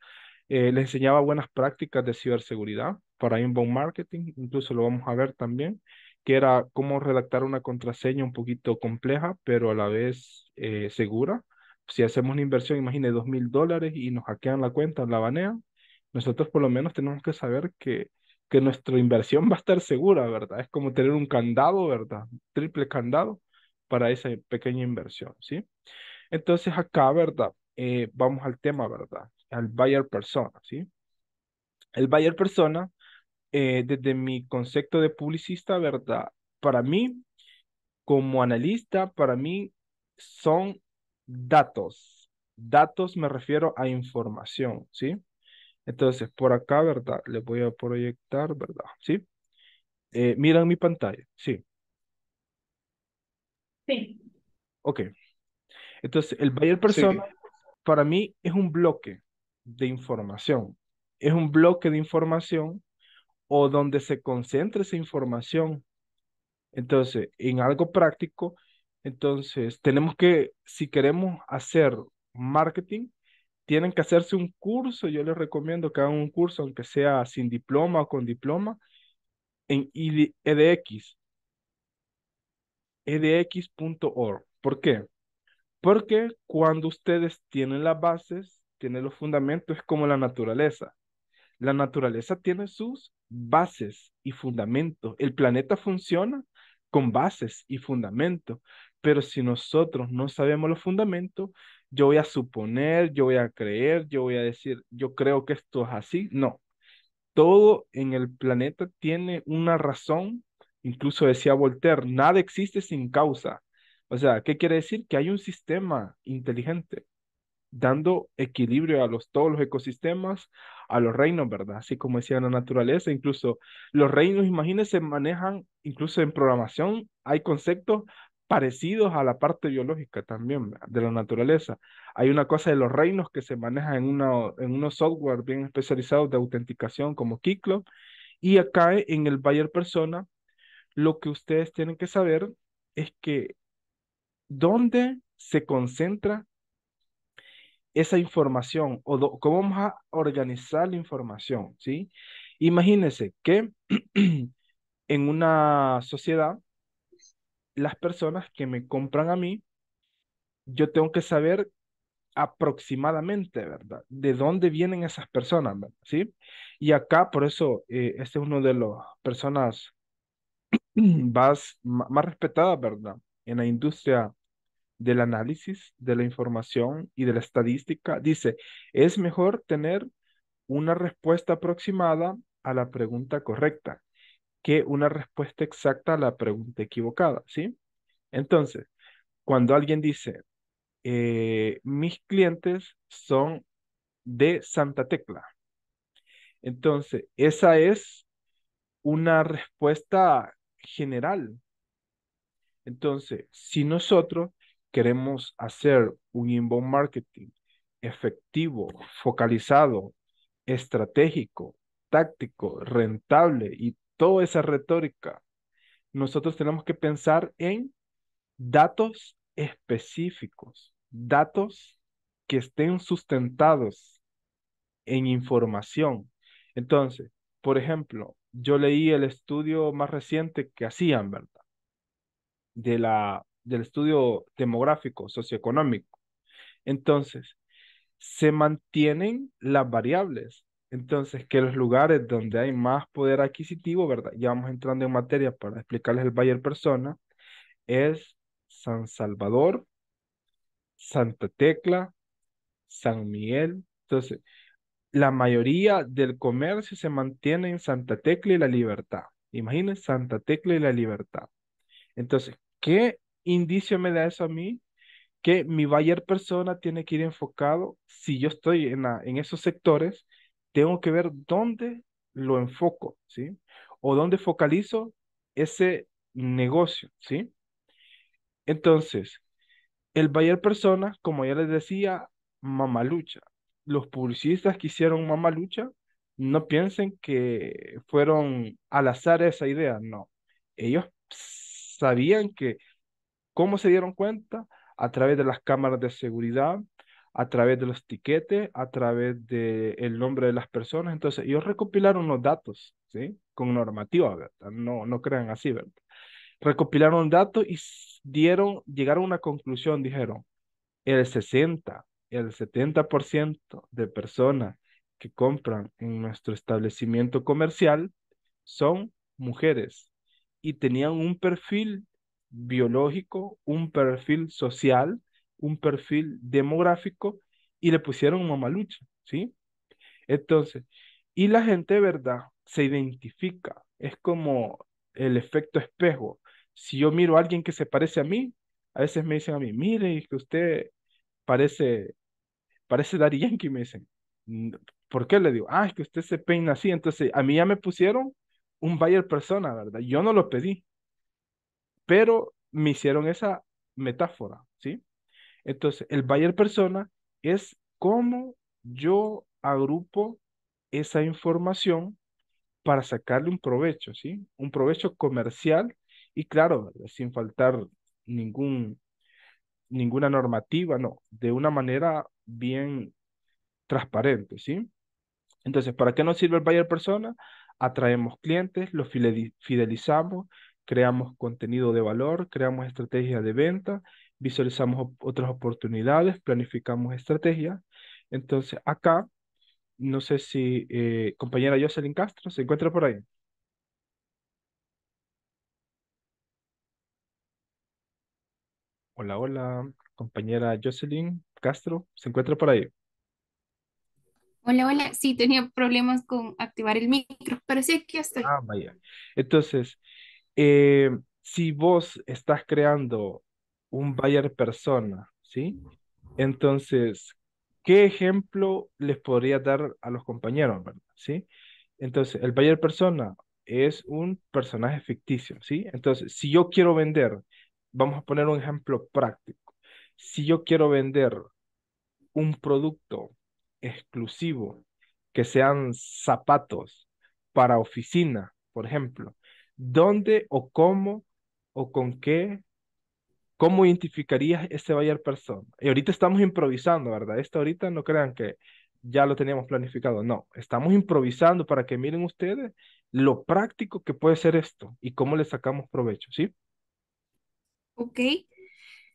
eh, les enseñaba buenas prácticas de ciberseguridad para inbound marketing. Incluso lo vamos a ver también, que era cómo redactar una contraseña un poquito compleja, pero a la vez eh, segura. Si hacemos una inversión, imagine dos mil dólares y nos hackean la cuenta, la banean nosotros por lo menos tenemos que saber que, que nuestra inversión va a estar segura, ¿verdad? Es como tener un candado, ¿verdad? Triple candado para esa pequeña inversión, ¿sí? Entonces acá, ¿verdad? Eh, vamos al tema, ¿verdad? Al buyer persona, ¿sí? El buyer persona, eh, desde mi concepto de publicista, ¿verdad? Para mí, como analista, para mí son datos. Datos me refiero a información, ¿sí? Entonces, por acá, ¿verdad? Les voy a proyectar, ¿verdad? ¿Sí? Eh, ¿Miran mi pantalla? Sí. Sí. Ok. Entonces, el buyer persona, para mí, es un bloque de información. Es un bloque de información o donde se concentra esa información. Entonces, en algo práctico, entonces tenemos que, si queremos hacer marketing, tienen que hacerse un curso, yo les recomiendo que hagan un curso, aunque sea sin diploma o con diploma, en EDX, edx.org. ¿Por qué? Porque cuando ustedes tienen las bases, tienen los fundamentos, es como la naturaleza. La naturaleza tiene sus bases y fundamentos. El planeta funciona con bases y fundamentos, pero si nosotros no sabemos los fundamentos, yo voy a suponer, yo voy a creer, yo voy a decir, yo creo que esto es así. No, todo en el planeta tiene una razón. Incluso decía Voltaire, nada existe sin causa. O sea, ¿qué quiere decir? Que hay un sistema inteligente dando equilibrio a todos los ecosistemas, a los reinos, ¿verdad? Así como decía la naturaleza, incluso los reinos, imagínense, manejan, incluso en programación, hay conceptos parecidos a la parte biológica también de la naturaleza. Hay una cosa de los reinos que se maneja en, una, en unos software bien especializados de autenticación como Kiklo. y acá en el Bayer Persona lo que ustedes tienen que saber es que dónde se concentra esa información o cómo vamos a organizar la información, ¿sí? Imagínense que en una sociedad las personas que me compran a mí, yo tengo que saber aproximadamente, ¿verdad? De dónde vienen esas personas, ¿sí? Y acá, por eso, eh, este es uno de las personas más, más respetadas, ¿verdad? En la industria del análisis, de la información y de la estadística. Dice, es mejor tener una respuesta aproximada a la pregunta correcta que una respuesta exacta a la pregunta equivocada, ¿sí? Entonces, cuando alguien dice, eh, mis clientes son de Santa Tecla. Entonces, esa es una respuesta general. Entonces, si nosotros queremos hacer un inbound marketing efectivo, focalizado, estratégico, táctico, rentable y esa retórica. Nosotros tenemos que pensar en datos específicos, datos que estén sustentados en información. Entonces, por ejemplo, yo leí el estudio más reciente que hacían, ¿verdad? De la, del estudio demográfico, socioeconómico. Entonces, se mantienen las variables, entonces, que los lugares donde hay más poder adquisitivo, ¿verdad? Ya vamos entrando en materia para explicarles el Bayer Persona, es San Salvador, Santa Tecla, San Miguel. Entonces, la mayoría del comercio se mantiene en Santa Tecla y la Libertad. Imaginen Santa Tecla y la Libertad. Entonces, ¿qué indicio me da eso a mí? Que mi Bayer persona tiene que ir enfocado, si yo estoy en esos sectores, tengo que ver dónde lo enfoco, ¿sí? O dónde focalizo ese negocio, ¿sí? Entonces, el Bayer Persona, como ya les decía, mamalucha. Los publicistas que hicieron mamalucha, no piensen que fueron al azar esa idea, no. Ellos sabían que, ¿cómo se dieron cuenta? A través de las cámaras de seguridad, a través de los tiquetes, a través del nombre de las personas. Entonces, ellos recopilaron los datos, ¿sí? Con normativa, ¿verdad? No, no crean así, ¿verdad? Recopilaron datos y dieron, llegaron a una conclusión, dijeron, el 60, el 70% de personas que compran en nuestro establecimiento comercial son mujeres y tenían un perfil biológico, un perfil social, un perfil demográfico y le pusieron un mamalucha, ¿sí? Entonces, y la gente verdad se identifica, es como el efecto espejo. Si yo miro a alguien que se parece a mí, a veces me dicen a mí, mire, es que usted parece, parece Darían Yankee, me dicen. Mm, ¿Por qué le digo? Ah, es que usted se peina así. Entonces, a mí ya me pusieron un Bayer persona, ¿verdad? Yo no lo pedí, pero me hicieron esa metáfora, ¿sí? Entonces, el buyer persona es cómo yo agrupo esa información para sacarle un provecho, ¿sí? Un provecho comercial y claro, sin faltar ninguna normativa, no, de una manera bien transparente, ¿sí? Entonces, ¿para qué nos sirve el buyer persona? Atraemos clientes, los fidelizamos, creamos contenido de valor, creamos estrategias de venta visualizamos otras oportunidades, planificamos estrategias. Entonces, acá, no sé si eh, compañera Jocelyn Castro se encuentra por ahí. Hola, hola, compañera Jocelyn Castro, ¿se encuentra por ahí? Hola, hola, sí, tenía problemas con activar el micro, pero sí, aquí estoy. Ah, vaya. Entonces, eh, si vos estás creando un buyer persona, ¿sí? Entonces, ¿qué ejemplo les podría dar a los compañeros, ¿verdad? ¿Sí? Entonces, el buyer persona es un personaje ficticio, ¿sí? Entonces, si yo quiero vender, vamos a poner un ejemplo práctico. Si yo quiero vender un producto exclusivo, que sean zapatos para oficina, por ejemplo, ¿dónde o cómo o con qué ¿cómo identificarías ese buyer persona? Y ahorita estamos improvisando, ¿verdad? Esto ahorita no crean que ya lo teníamos planificado, no, estamos improvisando para que miren ustedes lo práctico que puede ser esto y cómo le sacamos provecho, ¿sí? Ok.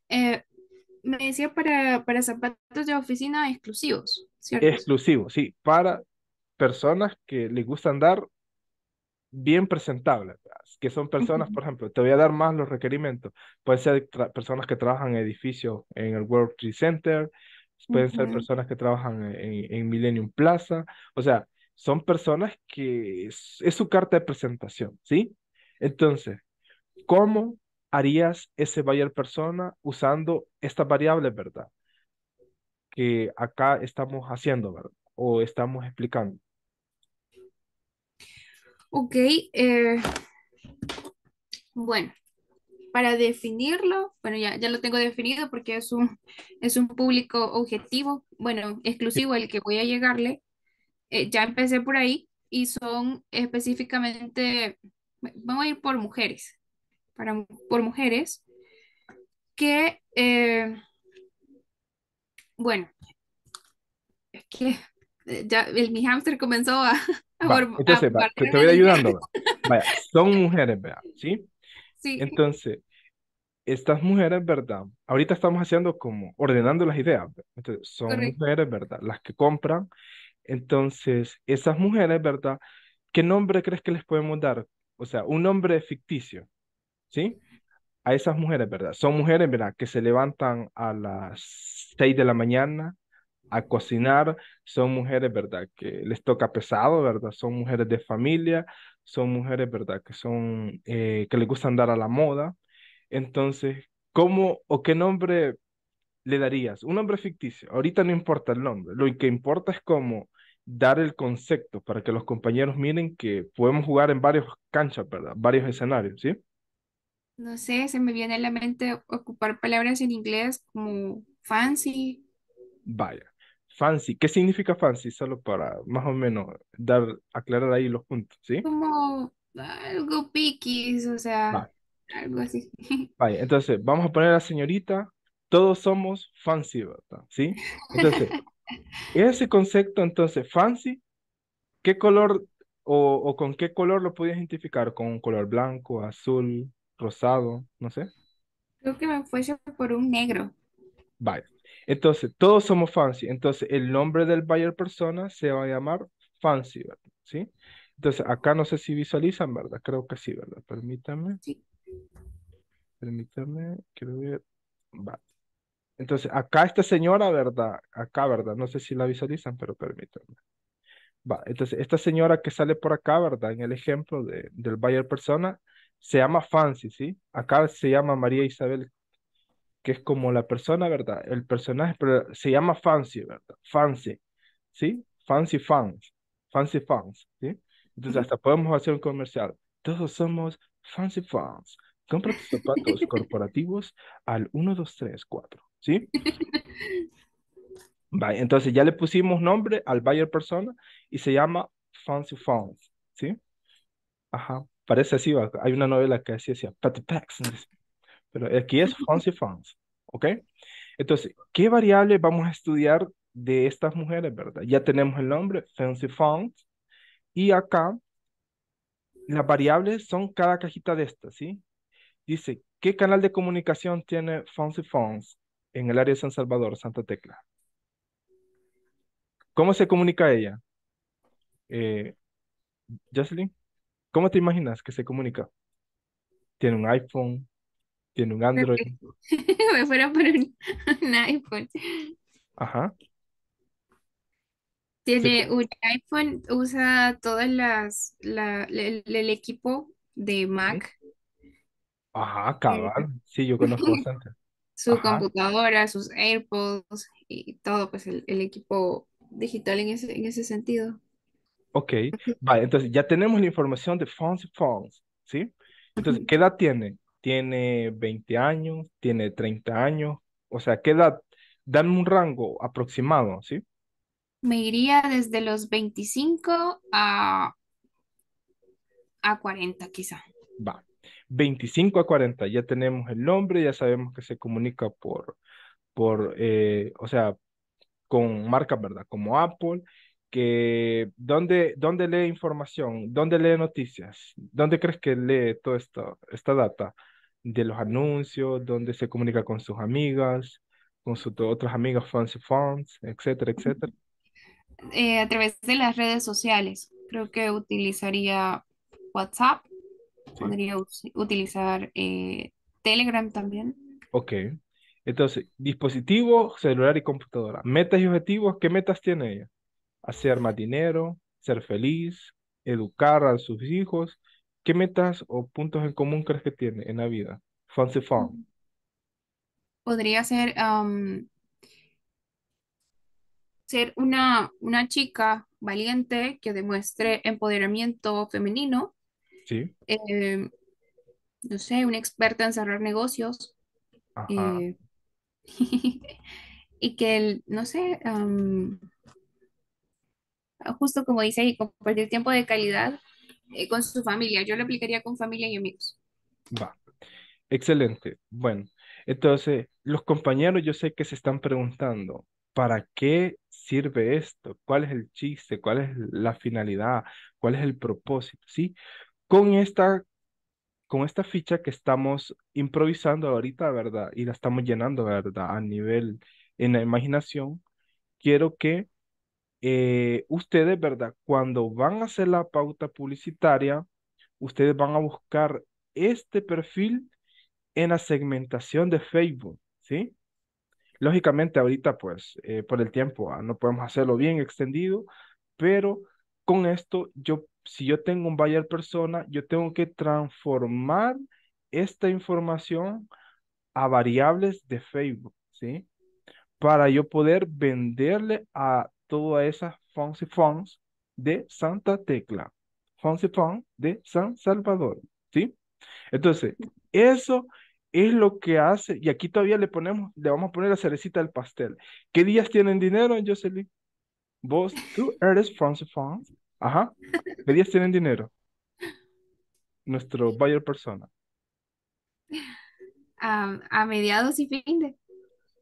Eh, me decía para, para zapatos de oficina exclusivos, ¿cierto? Exclusivos, sí, para personas que les gusta andar bien presentable, pues, que son personas, por ejemplo, te voy a dar más los requerimientos. Pueden ser personas que trabajan en edificios en el World Trade Center, pueden ser personas que trabajan en, en, Millennium Plaza, o sea, son personas que es, su carta de presentación, ¿sí? Entonces, ¿cómo harías ese buyer persona usando estas variables, verdad? Que acá estamos haciendo, ¿verdad? O estamos explicando. Ok, eh, bueno, para definirlo, bueno, ya, lo tengo definido porque es un, es un público objetivo, bueno, exclusivo al que voy a llegarle. Eh, ya empecé por ahí y son específicamente, vamos a ir por mujeres, para, por mujeres que, eh, bueno, es que ya el, mi hámster comenzó a, entonces, te, te, voy ayudando. Vaya, son mujeres, ¿verdad? ¿Sí? Sí. Entonces, estas mujeres, ¿verdad? Ahorita estamos haciendo como ordenando las ideas. Entonces, son mujeres, ¿verdad? Las que compran. Entonces, esas mujeres, ¿verdad? ¿Qué nombre crees que les podemos dar? O sea, un nombre ficticio, ¿sí? A esas mujeres, ¿verdad? Son mujeres, ¿verdad? Que se levantan a las seis de la mañana, a cocinar, son mujeres, ¿verdad? Que les toca pesado, ¿verdad? Son mujeres de familia, son mujeres, ¿verdad? Que son, eh, que les gusta andar a la moda. Entonces, ¿cómo o qué nombre le darías? Un nombre ficticio. Ahorita no importa el nombre. Lo que importa es cómo dar el concepto para que los compañeros miren que podemos jugar en varios canchas, ¿verdad? Varios escenarios, ¿sí? No sé, se me viene a la mente ocupar palabras en inglés como fancy. Vaya, fancy. ¿Qué significa fancy? Solo para más o menos dar, aclarar ahí los puntos, ¿sí? Como algo piquis, o sea, algo así. Vale, entonces vamos a poner a la señorita, todos somos fancy, ¿verdad? ¿Sí? Entonces, ese concepto, entonces, fancy, ¿qué color o, con qué color lo podías identificar? ¿Con un color blanco, azul, rosado, no sé? Creo que me fue por un negro. Vale. Entonces, todos somos fancy. Entonces, el nombre del buyer persona se va a llamar fancy, ¿verdad? ¿Sí? Entonces, acá no sé si visualizan, ¿verdad? Creo que sí, ¿verdad? Permítame. Sí. Permítame, quiero ver. Va. Entonces, acá esta señora, ¿verdad? Acá, ¿verdad? No sé si la visualizan, pero permítanme. Va, entonces, esta señora que sale por acá, ¿verdad? En el ejemplo de, del buyer persona, se llama Fancy, ¿sí? Acá se llama María Isabel que es como la persona, ¿verdad? El personaje, se llama Fancy, ¿verdad? Fancy, ¿sí? Fancy Fans, Fancy Fans, ¿sí? Entonces hasta podemos hacer un comercial. Todos somos Fancy Fans. Compra tus zapatos corporativos al 1, 2, 3, 4, ¿sí? entonces ya le pusimos nombre al buyer persona y se llama Fancy Fans, ¿sí? Ajá, parece así, hay una novela que así decía, Patty pero aquí es fancy fans, ¿ok? Entonces, ¿qué variable vamos a estudiar de estas mujeres, verdad? Ya tenemos el nombre, fancy Fonts. y acá las variables son cada cajita de estas, ¿sí? Dice, ¿qué canal de comunicación tiene Fancy Fonts en el área de San Salvador, Santa Tecla? ¿Cómo se comunica ella? Eh, ¿cómo te imaginas que se comunica? Tiene un iPhone, tiene un Android. Me fuera por un, iPhone. Ajá. Tiene un iPhone, usa todas las, el, equipo de Mac. Ajá, eh, cabal. Sí, yo conozco bastante. Su computadora, sus AirPods y todo, pues el, equipo digital en ese, en ese sentido. Ok, vale, entonces ya tenemos la información de Fonts y ¿sí? Entonces, ¿qué edad tiene? tiene 20 años, tiene 30 años, o sea, ¿qué edad? Dame un rango aproximado, ¿sí? Me iría desde los 25 a, a 40 quizá. Va, 25 a 40, ya tenemos el nombre, ya sabemos que se comunica por, por eh, o sea, con marcas, ¿verdad? Como Apple, que ¿dónde, lee información? ¿Dónde lee noticias? ¿Dónde crees que lee toda esta, esta data? De los anuncios, dónde se comunica con sus amigas, con sus otras amigas y fans? etcétera, etcétera. Eh, a través de las redes sociales. Creo que utilizaría WhatsApp, podría utilizar eh, Telegram también. Ok. Entonces, dispositivo, celular y computadora. Metas y objetivos, ¿qué metas tiene ella? hacer más dinero, ser feliz, educar a sus hijos. ¿Qué metas o puntos en común crees que tiene en la vida? Fancy Farm. Podría ser ser una, una chica valiente que demuestre empoderamiento femenino. Sí. Em, no sé, una experta en cerrar negocios. Eh, y que, no sé, Ah, justo como dice ahí, compartir tiempo de calidad eh, con su familia. Yo lo aplicaría con familia y amigos. Va. Excelente. Bueno, entonces, los compañeros yo sé que se están preguntando, ¿para qué sirve esto? ¿Cuál es el chiste? ¿Cuál es la finalidad? ¿Cuál es el propósito? ¿Sí? Con esta, con esta ficha que estamos improvisando ahorita, ¿verdad? Y la estamos llenando, ¿verdad? A nivel en la imaginación, quiero que eh, ustedes, ¿verdad? Cuando van a hacer la pauta publicitaria, ustedes van a buscar este perfil en la segmentación de Facebook, ¿sí? Lógicamente ahorita, pues, eh, por el tiempo, ah, no podemos hacerlo bien extendido, pero con esto, yo, si yo tengo un buyer persona, yo tengo que transformar esta información a variables de Facebook, ¿sí? Para yo poder venderle a todas esas y de Santa Tecla, y de San Salvador, ¿sí? Entonces, eso es lo que hace, y aquí todavía le ponemos, le vamos a poner la cerecita del pastel. ¿Qué días tienen dinero, Jocelyn? Vos, tú eres y Fons, ajá, ¿qué días tienen dinero? Nuestro buyer persona. A, mediados y fin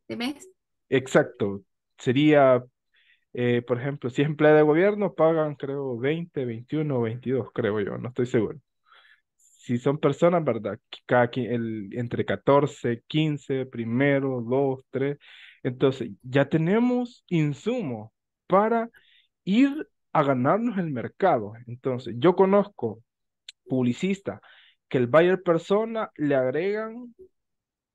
de mes. Exacto, sería eh, por ejemplo, si es empleado de gobierno, pagan creo 20, 21 22, creo yo, no estoy seguro. Si son personas, ¿verdad? Cada, el, entre 14, 15, primero, 2, 3. Entonces, ya tenemos insumos para ir a ganarnos el mercado. Entonces, yo conozco publicistas que el buyer persona le agregan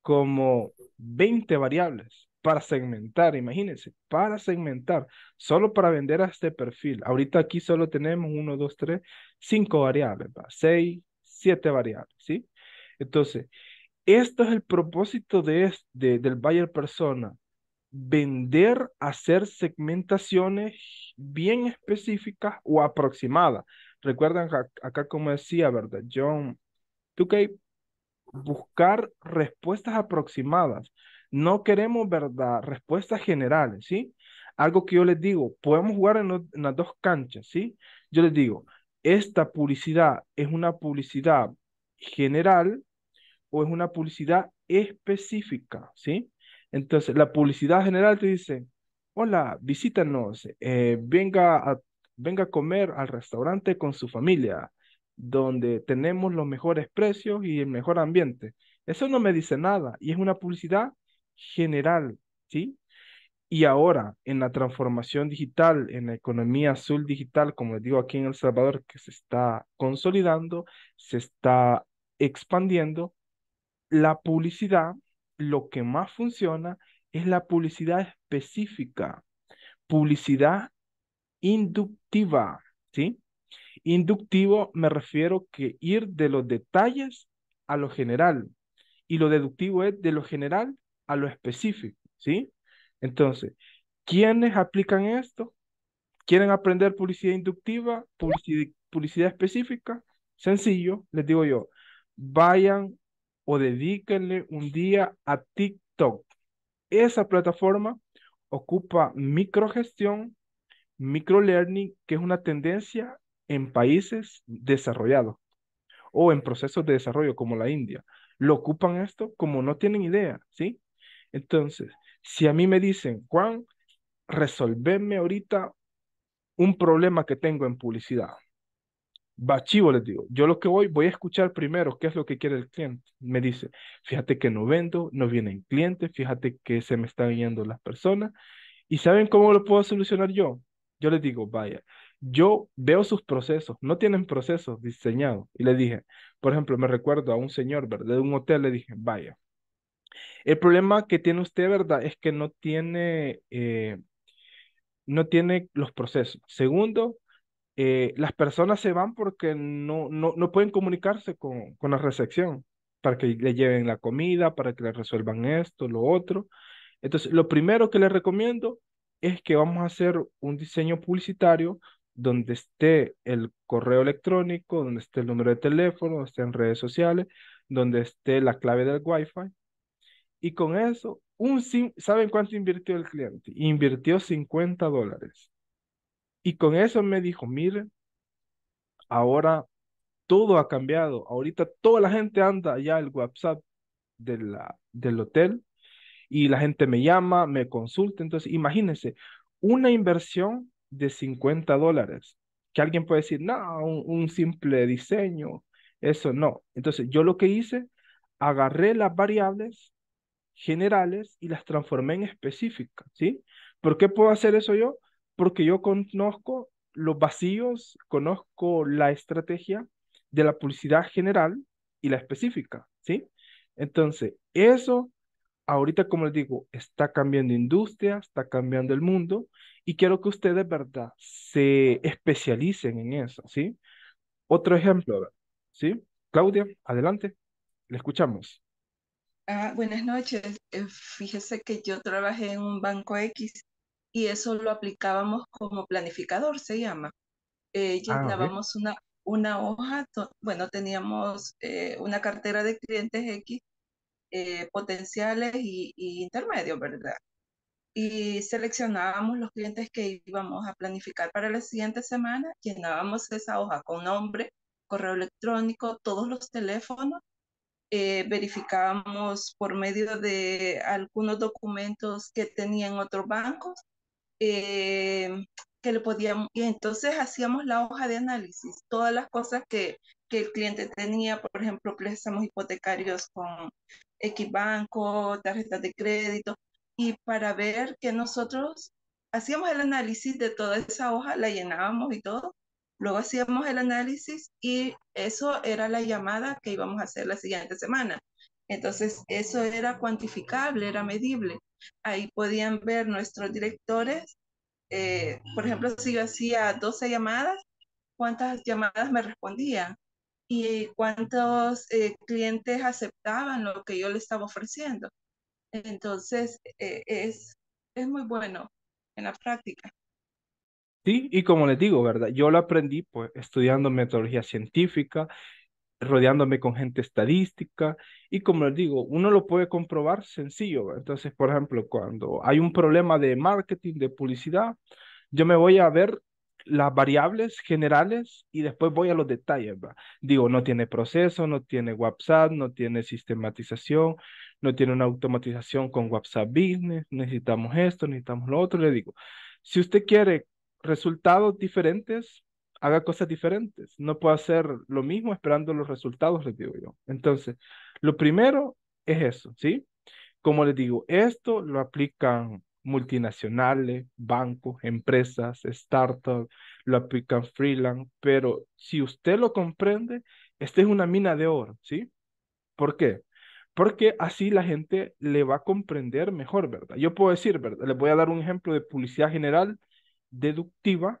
como 20 variables para segmentar, imagínense, para segmentar, solo para vender a este perfil. Ahorita aquí solo tenemos uno, dos, tres, cinco variables, Seis, siete variables, ¿sí? Entonces, esto es el propósito de, de, del buyer persona, vender, hacer segmentaciones bien específicas o aproximadas. Recuerdan acá como decía, ¿verdad? John, tú que buscar respuestas aproximadas no queremos, ¿verdad? Respuestas generales, ¿sí? Algo que yo les digo, podemos jugar en, las dos canchas, ¿sí? Yo les digo, esta publicidad es una publicidad general o es una publicidad específica, ¿sí? Entonces, la publicidad general te dice, hola, visítanos, eh, venga, a, venga a comer al restaurante con su familia, donde tenemos los mejores precios y el mejor ambiente. Eso no me dice nada y es una publicidad general, ¿sí? Y ahora, en la transformación digital, en la economía azul digital, como les digo aquí en El Salvador, que se está consolidando, se está expandiendo, la publicidad, lo que más funciona es la publicidad específica, publicidad inductiva, ¿sí? Inductivo me refiero que ir de los detalles a lo general y lo deductivo es de lo general a lo específico, ¿sí? Entonces, ¿quiénes aplican esto? ¿Quieren aprender publicidad inductiva, publicidad, específica? Sencillo, les digo yo, vayan o dedíquenle un día a TikTok. Esa plataforma ocupa microgestión, microlearning, que es una tendencia en países desarrollados o en procesos de desarrollo como la India. Lo ocupan esto como no tienen idea, ¿sí? Entonces, si a mí me dicen, Juan, resolverme ahorita un problema que tengo en publicidad. Bachivo les digo, yo lo que voy, voy a escuchar primero qué es lo que quiere el cliente. Me dice, fíjate que no vendo, no vienen clientes, fíjate que se me están yendo las personas. ¿Y saben cómo lo puedo solucionar yo? Yo les digo, vaya, yo veo sus procesos, no tienen procesos diseñados. Y le dije, por ejemplo, me recuerdo a un señor, ¿verdad? De un hotel, le dije, vaya, el problema que tiene usted, ¿verdad? Es que no tiene, eh, no tiene los procesos. Segundo, eh, las personas se van porque no, no, pueden comunicarse con, con la recepción para que le lleven la comida, para que le resuelvan esto, lo otro. Entonces, lo primero que les recomiendo es que vamos a hacer un diseño publicitario donde esté el correo electrónico, donde esté el número de teléfono, donde en redes sociales, donde esté la clave del Wi-Fi y con eso, un ¿saben cuánto invirtió el cliente? Invirtió 50 dólares. Y con eso me dijo, mire, ahora todo ha cambiado. Ahorita toda la gente anda ya al WhatsApp de del hotel y la gente me llama, me consulta. Entonces, imagínense, una inversión de 50 dólares, que alguien puede decir, no, un simple diseño, eso no. Entonces, yo lo que hice, agarré las variables generales y las transformé en específicas, ¿sí? ¿Por qué puedo hacer eso yo? Porque yo conozco los vacíos, conozco la estrategia de la publicidad general y la específica, ¿sí? Entonces, eso ahorita, como les digo, está cambiando industria, está cambiando el mundo y quiero que ustedes, ¿verdad?, se especialicen en eso, ¿sí? Otro ejemplo, ¿sí? Claudia, adelante, le escuchamos. Ah, buenas noches. Eh, fíjese que yo trabajé en un banco X y eso lo aplicábamos como planificador, se llama. llenábamos eh, ah, una, una hoja, bueno, teníamos eh, una cartera de clientes X, potenciales y, y intermedios, ¿verdad? Y seleccionábamos los clientes que íbamos a planificar para la siguiente semana, llenábamos esa hoja con nombre, correo electrónico, todos los teléfonos eh, verificábamos por medio de algunos documentos que tenían otros bancos, eh, que le podíamos, y entonces hacíamos la hoja de análisis, todas las cosas que, que el cliente tenía, por ejemplo, préstamos hipotecarios con X tarjetas de crédito, y para ver que nosotros hacíamos el análisis de toda esa hoja, la llenábamos y todo, Luego hacíamos el análisis y eso era la llamada que íbamos a hacer la siguiente semana. Entonces, eso era cuantificable, era medible. Ahí podían ver nuestros directores, eh, por ejemplo, si yo hacía 12 llamadas, cuántas llamadas me respondían y cuántos eh, clientes aceptaban lo que yo le estaba ofreciendo. Entonces, eh, es, es muy bueno en la práctica. Sí, y como les digo, ¿verdad? Yo lo aprendí pues estudiando metodología científica, rodeándome con gente estadística y como les digo, uno lo puede comprobar sencillo. Entonces, por ejemplo, cuando hay un problema de marketing, de publicidad, yo me voy a ver las variables generales y después voy a los detalles. ¿verdad? Digo, no tiene proceso, no tiene WhatsApp, no tiene sistematización, no tiene una automatización con WhatsApp Business, necesitamos esto, necesitamos lo otro. Le digo, si usted quiere resultados diferentes, haga cosas diferentes. No puedo hacer lo mismo esperando los resultados, les digo yo. Entonces, lo primero es eso, ¿sí? Como les digo, esto lo aplican multinacionales, bancos, empresas, startups, lo aplican freelance, pero si usted lo comprende, esta es una mina de oro, ¿sí? ¿Por qué? Porque así la gente le va a comprender mejor, ¿verdad? Yo puedo decir, ¿verdad? Les voy a dar un ejemplo de publicidad general deductiva,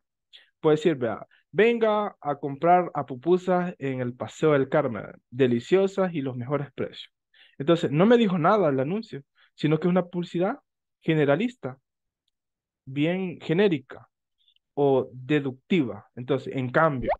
puede decir, vea, venga a comprar a pupusas en el Paseo del Carmen, deliciosas y los mejores precios. Entonces, no me dijo nada el anuncio, sino que es una publicidad generalista, bien genérica o deductiva. Entonces, en cambio,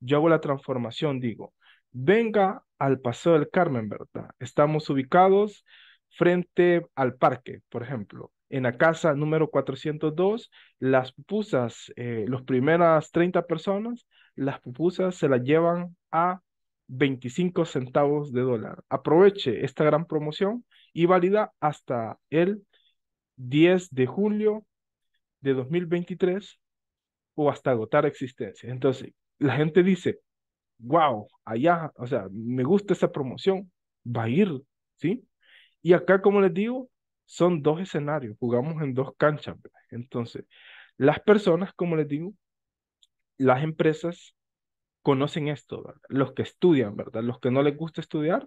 yo hago la transformación, digo, venga al Paseo del Carmen, ¿verdad? Estamos ubicados frente al parque, por ejemplo en la casa número 402, las pupusas, eh, las primeras 30 personas, las pupusas se las llevan a 25 centavos de dólar. Aproveche esta gran promoción y válida hasta el 10 de julio de 2023 o hasta agotar existencia. Entonces, la gente dice, wow, allá, o sea, me gusta esa promoción, va a ir, ¿sí? Y acá, como les digo, son dos escenarios, jugamos en dos canchas. Entonces, las personas, como les digo, las empresas conocen esto, ¿verdad? los que estudian, ¿verdad? Los que no les gusta estudiar,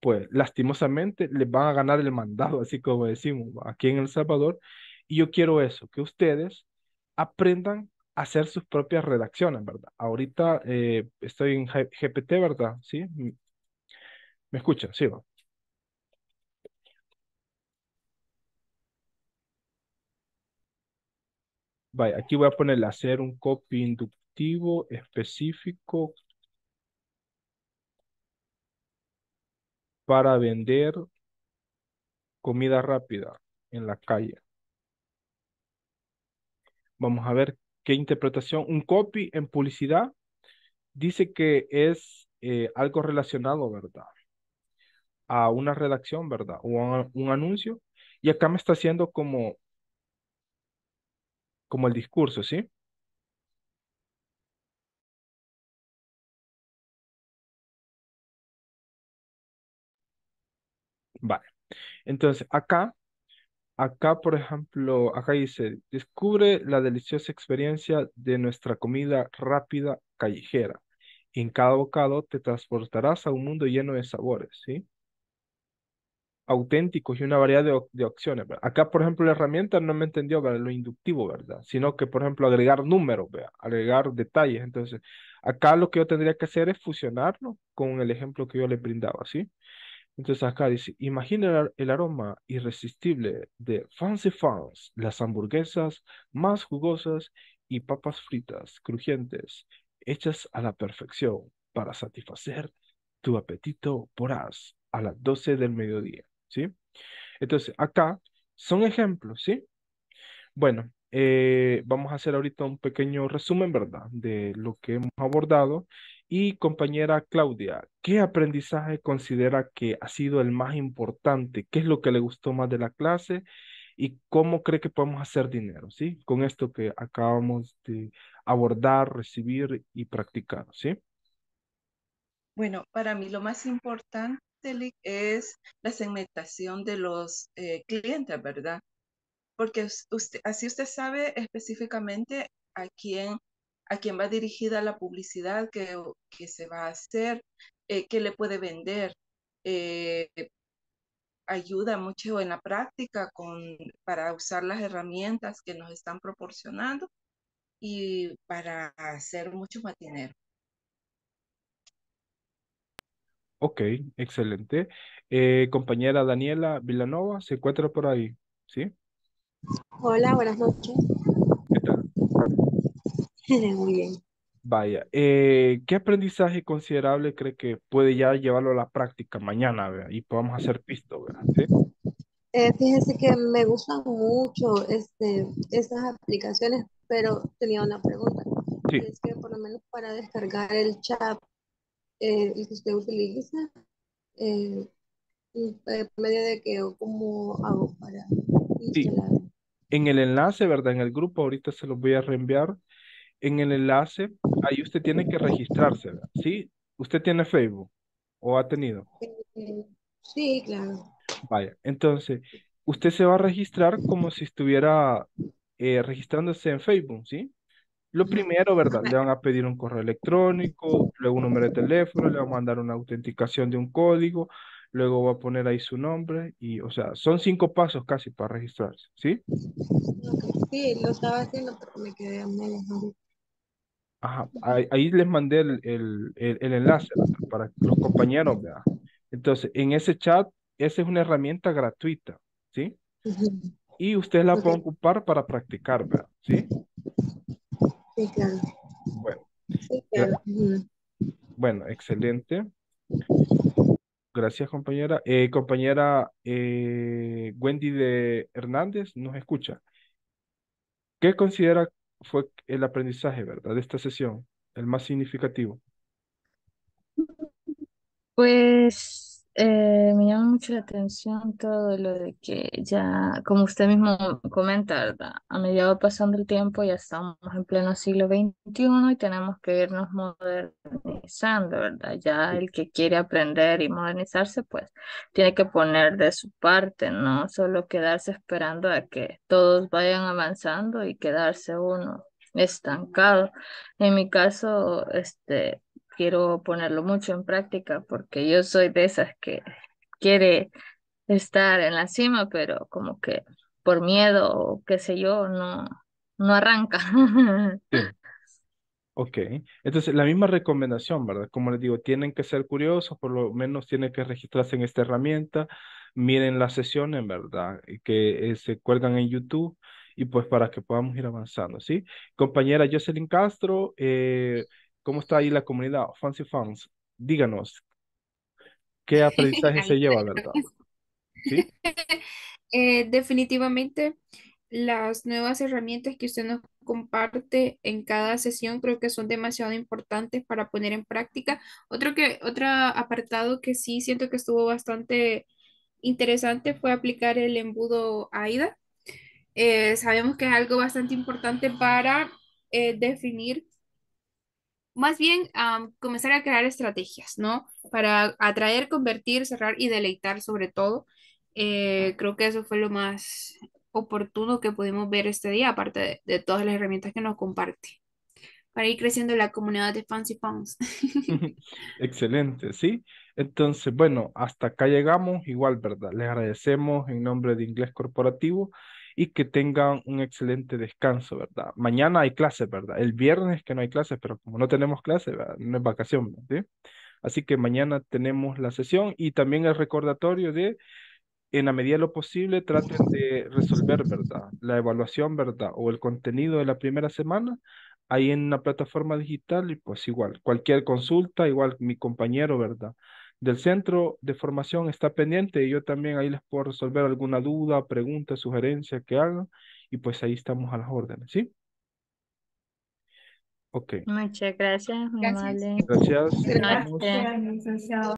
pues lastimosamente les van a ganar el mandado, así como decimos aquí en El Salvador. Y yo quiero eso, que ustedes aprendan a hacer sus propias redacciones, ¿verdad? Ahorita eh, estoy en GPT, ¿verdad? Sí. ¿Me escuchan? Sí, va. aquí voy a ponerle hacer un copy inductivo específico para vender comida rápida en la calle. Vamos a ver qué interpretación. Un copy en publicidad dice que es eh, algo relacionado, ¿verdad? A una redacción, ¿verdad? O a un anuncio. Y acá me está haciendo como como el discurso, ¿sí? Vale. Entonces, acá, acá, por ejemplo, acá dice, descubre la deliciosa experiencia de nuestra comida rápida callejera. En cada bocado te transportarás a un mundo lleno de sabores, ¿sí? auténticos y una variedad de, opciones. Acá, por ejemplo, la herramienta no me entendió lo inductivo, ¿verdad? Sino que, por ejemplo, agregar números, agregar detalles. Entonces, acá lo que yo tendría que hacer es fusionarlo con el ejemplo que yo le brindaba, ¿sí? Entonces acá dice, imagina el aroma irresistible de Fancy fans, las hamburguesas más jugosas y papas fritas crujientes, hechas a la perfección para satisfacer tu apetito as a las 12 del mediodía. ¿sí? Entonces, acá son ejemplos, ¿sí? Bueno, eh, vamos a hacer ahorita un pequeño resumen, ¿verdad? De lo que hemos abordado. Y compañera Claudia, ¿qué aprendizaje considera que ha sido el más importante? ¿Qué es lo que le gustó más de la clase? ¿Y cómo cree que podemos hacer dinero, sí? Con esto que acabamos de abordar, recibir y practicar, ¿sí? Bueno, para mí lo más importante es la segmentación de los eh, clientes, ¿verdad? Porque así usted sabe específicamente a quién, a quién va dirigida la publicidad que, que se va a hacer, eh, qué le puede vender. Eh, ayuda mucho en la práctica con, para usar las herramientas que nos están proporcionando y para hacer mucho más dinero. Ok, excelente. Eh, compañera Daniela Villanova, se encuentra por ahí, ¿sí? Hola, buenas noches. ¿Qué tal? Muy bien. Vaya, eh, ¿qué aprendizaje considerable cree que puede ya llevarlo a la práctica mañana y podamos hacer pisto? ¿verdad? Eh, fíjense que me gustan mucho este, estas aplicaciones, pero tenía una pregunta. Es que por lo menos para descargar el chat eh, el que usted utiliza, eh, medio de que o cómo hago para En el enlace, ¿verdad? En el grupo, ahorita se los voy a reenviar. En el enlace, ahí usted tiene que registrarse, ¿verdad? ¿sí? ¿Usted tiene Facebook o ha tenido? Eh, sí, claro. Vaya, entonces, usted se va a registrar como si estuviera registrándose en Facebook, ¿sí? Lo primero, ¿verdad? Le van a pedir un correo electrónico, luego un número de teléfono, le van a mandar una autenticación de un código, luego va a poner ahí su nombre y, o sea, son cinco pasos casi para registrarse, ¿sí? Sí, lo estaba haciendo, pero me quedé a menos. Ajá, ahí, les mandé el, el, el, enlace para los compañeros, ¿verdad? Entonces, en ese chat, esa es una herramienta gratuita, ¿sí? Y ustedes la pueden ocupar para practicar, ¿verdad? ¿Sí? Bueno. Bueno, excelente. Gracias, compañera. Eh, compañera eh, Wendy de Hernández nos escucha. ¿Qué considera fue el aprendizaje, verdad, de esta sesión, el más significativo? Pues eh, me llama mucho la atención todo lo de que ya, como usted mismo comenta, A medida pasando el tiempo, ya estamos en pleno siglo XXI y tenemos que irnos modernizando, ¿verdad? Ya el que quiere aprender y modernizarse, pues tiene que poner de su parte, no solo quedarse esperando a que todos vayan avanzando y quedarse uno estancado. En mi caso, este, quiero ponerlo mucho en práctica porque yo soy de esas que quiere estar en la cima, pero como que por miedo o qué sé yo, no, no arranca. Ok, entonces la misma recomendación, ¿verdad? Como les digo, tienen que ser curiosos, por lo menos tienen que registrarse en esta herramienta, miren las sesiones, ¿verdad? Que eh, se cuelgan en YouTube y pues para que podamos ir avanzando, ¿sí? Compañera Jocelyn Castro, eh, ¿Cómo está ahí la comunidad Fancy Fans? Díganos, ¿qué aprendizaje se lleva, verdad? ¿Sí? Eh, definitivamente, las nuevas herramientas que usted nos comparte en cada sesión creo que son demasiado importantes para poner en práctica. Otro, que, apartado que sí siento que estuvo bastante interesante fue aplicar el embudo AIDA. Eh, sabemos que es algo bastante importante para eh, definir más bien comenzar a crear estrategias, ¿no? Para atraer, convertir, cerrar y deleitar sobre todo. Eh, creo que eso fue lo más oportuno que pudimos ver este día, aparte de, todas las herramientas que nos comparte, para ir creciendo la comunidad de Fancy fans. Excelente, sí. Entonces, bueno, hasta acá llegamos, igual, ¿verdad? Les agradecemos en nombre de Inglés Corporativo y que tengan un excelente descanso, ¿verdad? Mañana hay clases, ¿verdad? El viernes que no hay clases, pero como no tenemos clases, no es vacación, ¿sí? Así que mañana tenemos la sesión y también el recordatorio de, en la medida de lo posible, traten de resolver, ¿verdad? La evaluación, ¿verdad? O el contenido de la primera semana ahí en la plataforma digital y pues igual, cualquier consulta, igual mi compañero, ¿verdad? del centro de formación está pendiente y yo también ahí les puedo resolver alguna duda, pregunta, sugerencia que hagan y pues ahí estamos a las órdenes, ¿sí? Ok. Muchas gracias. Gracias. Gracias. gracias. gracias.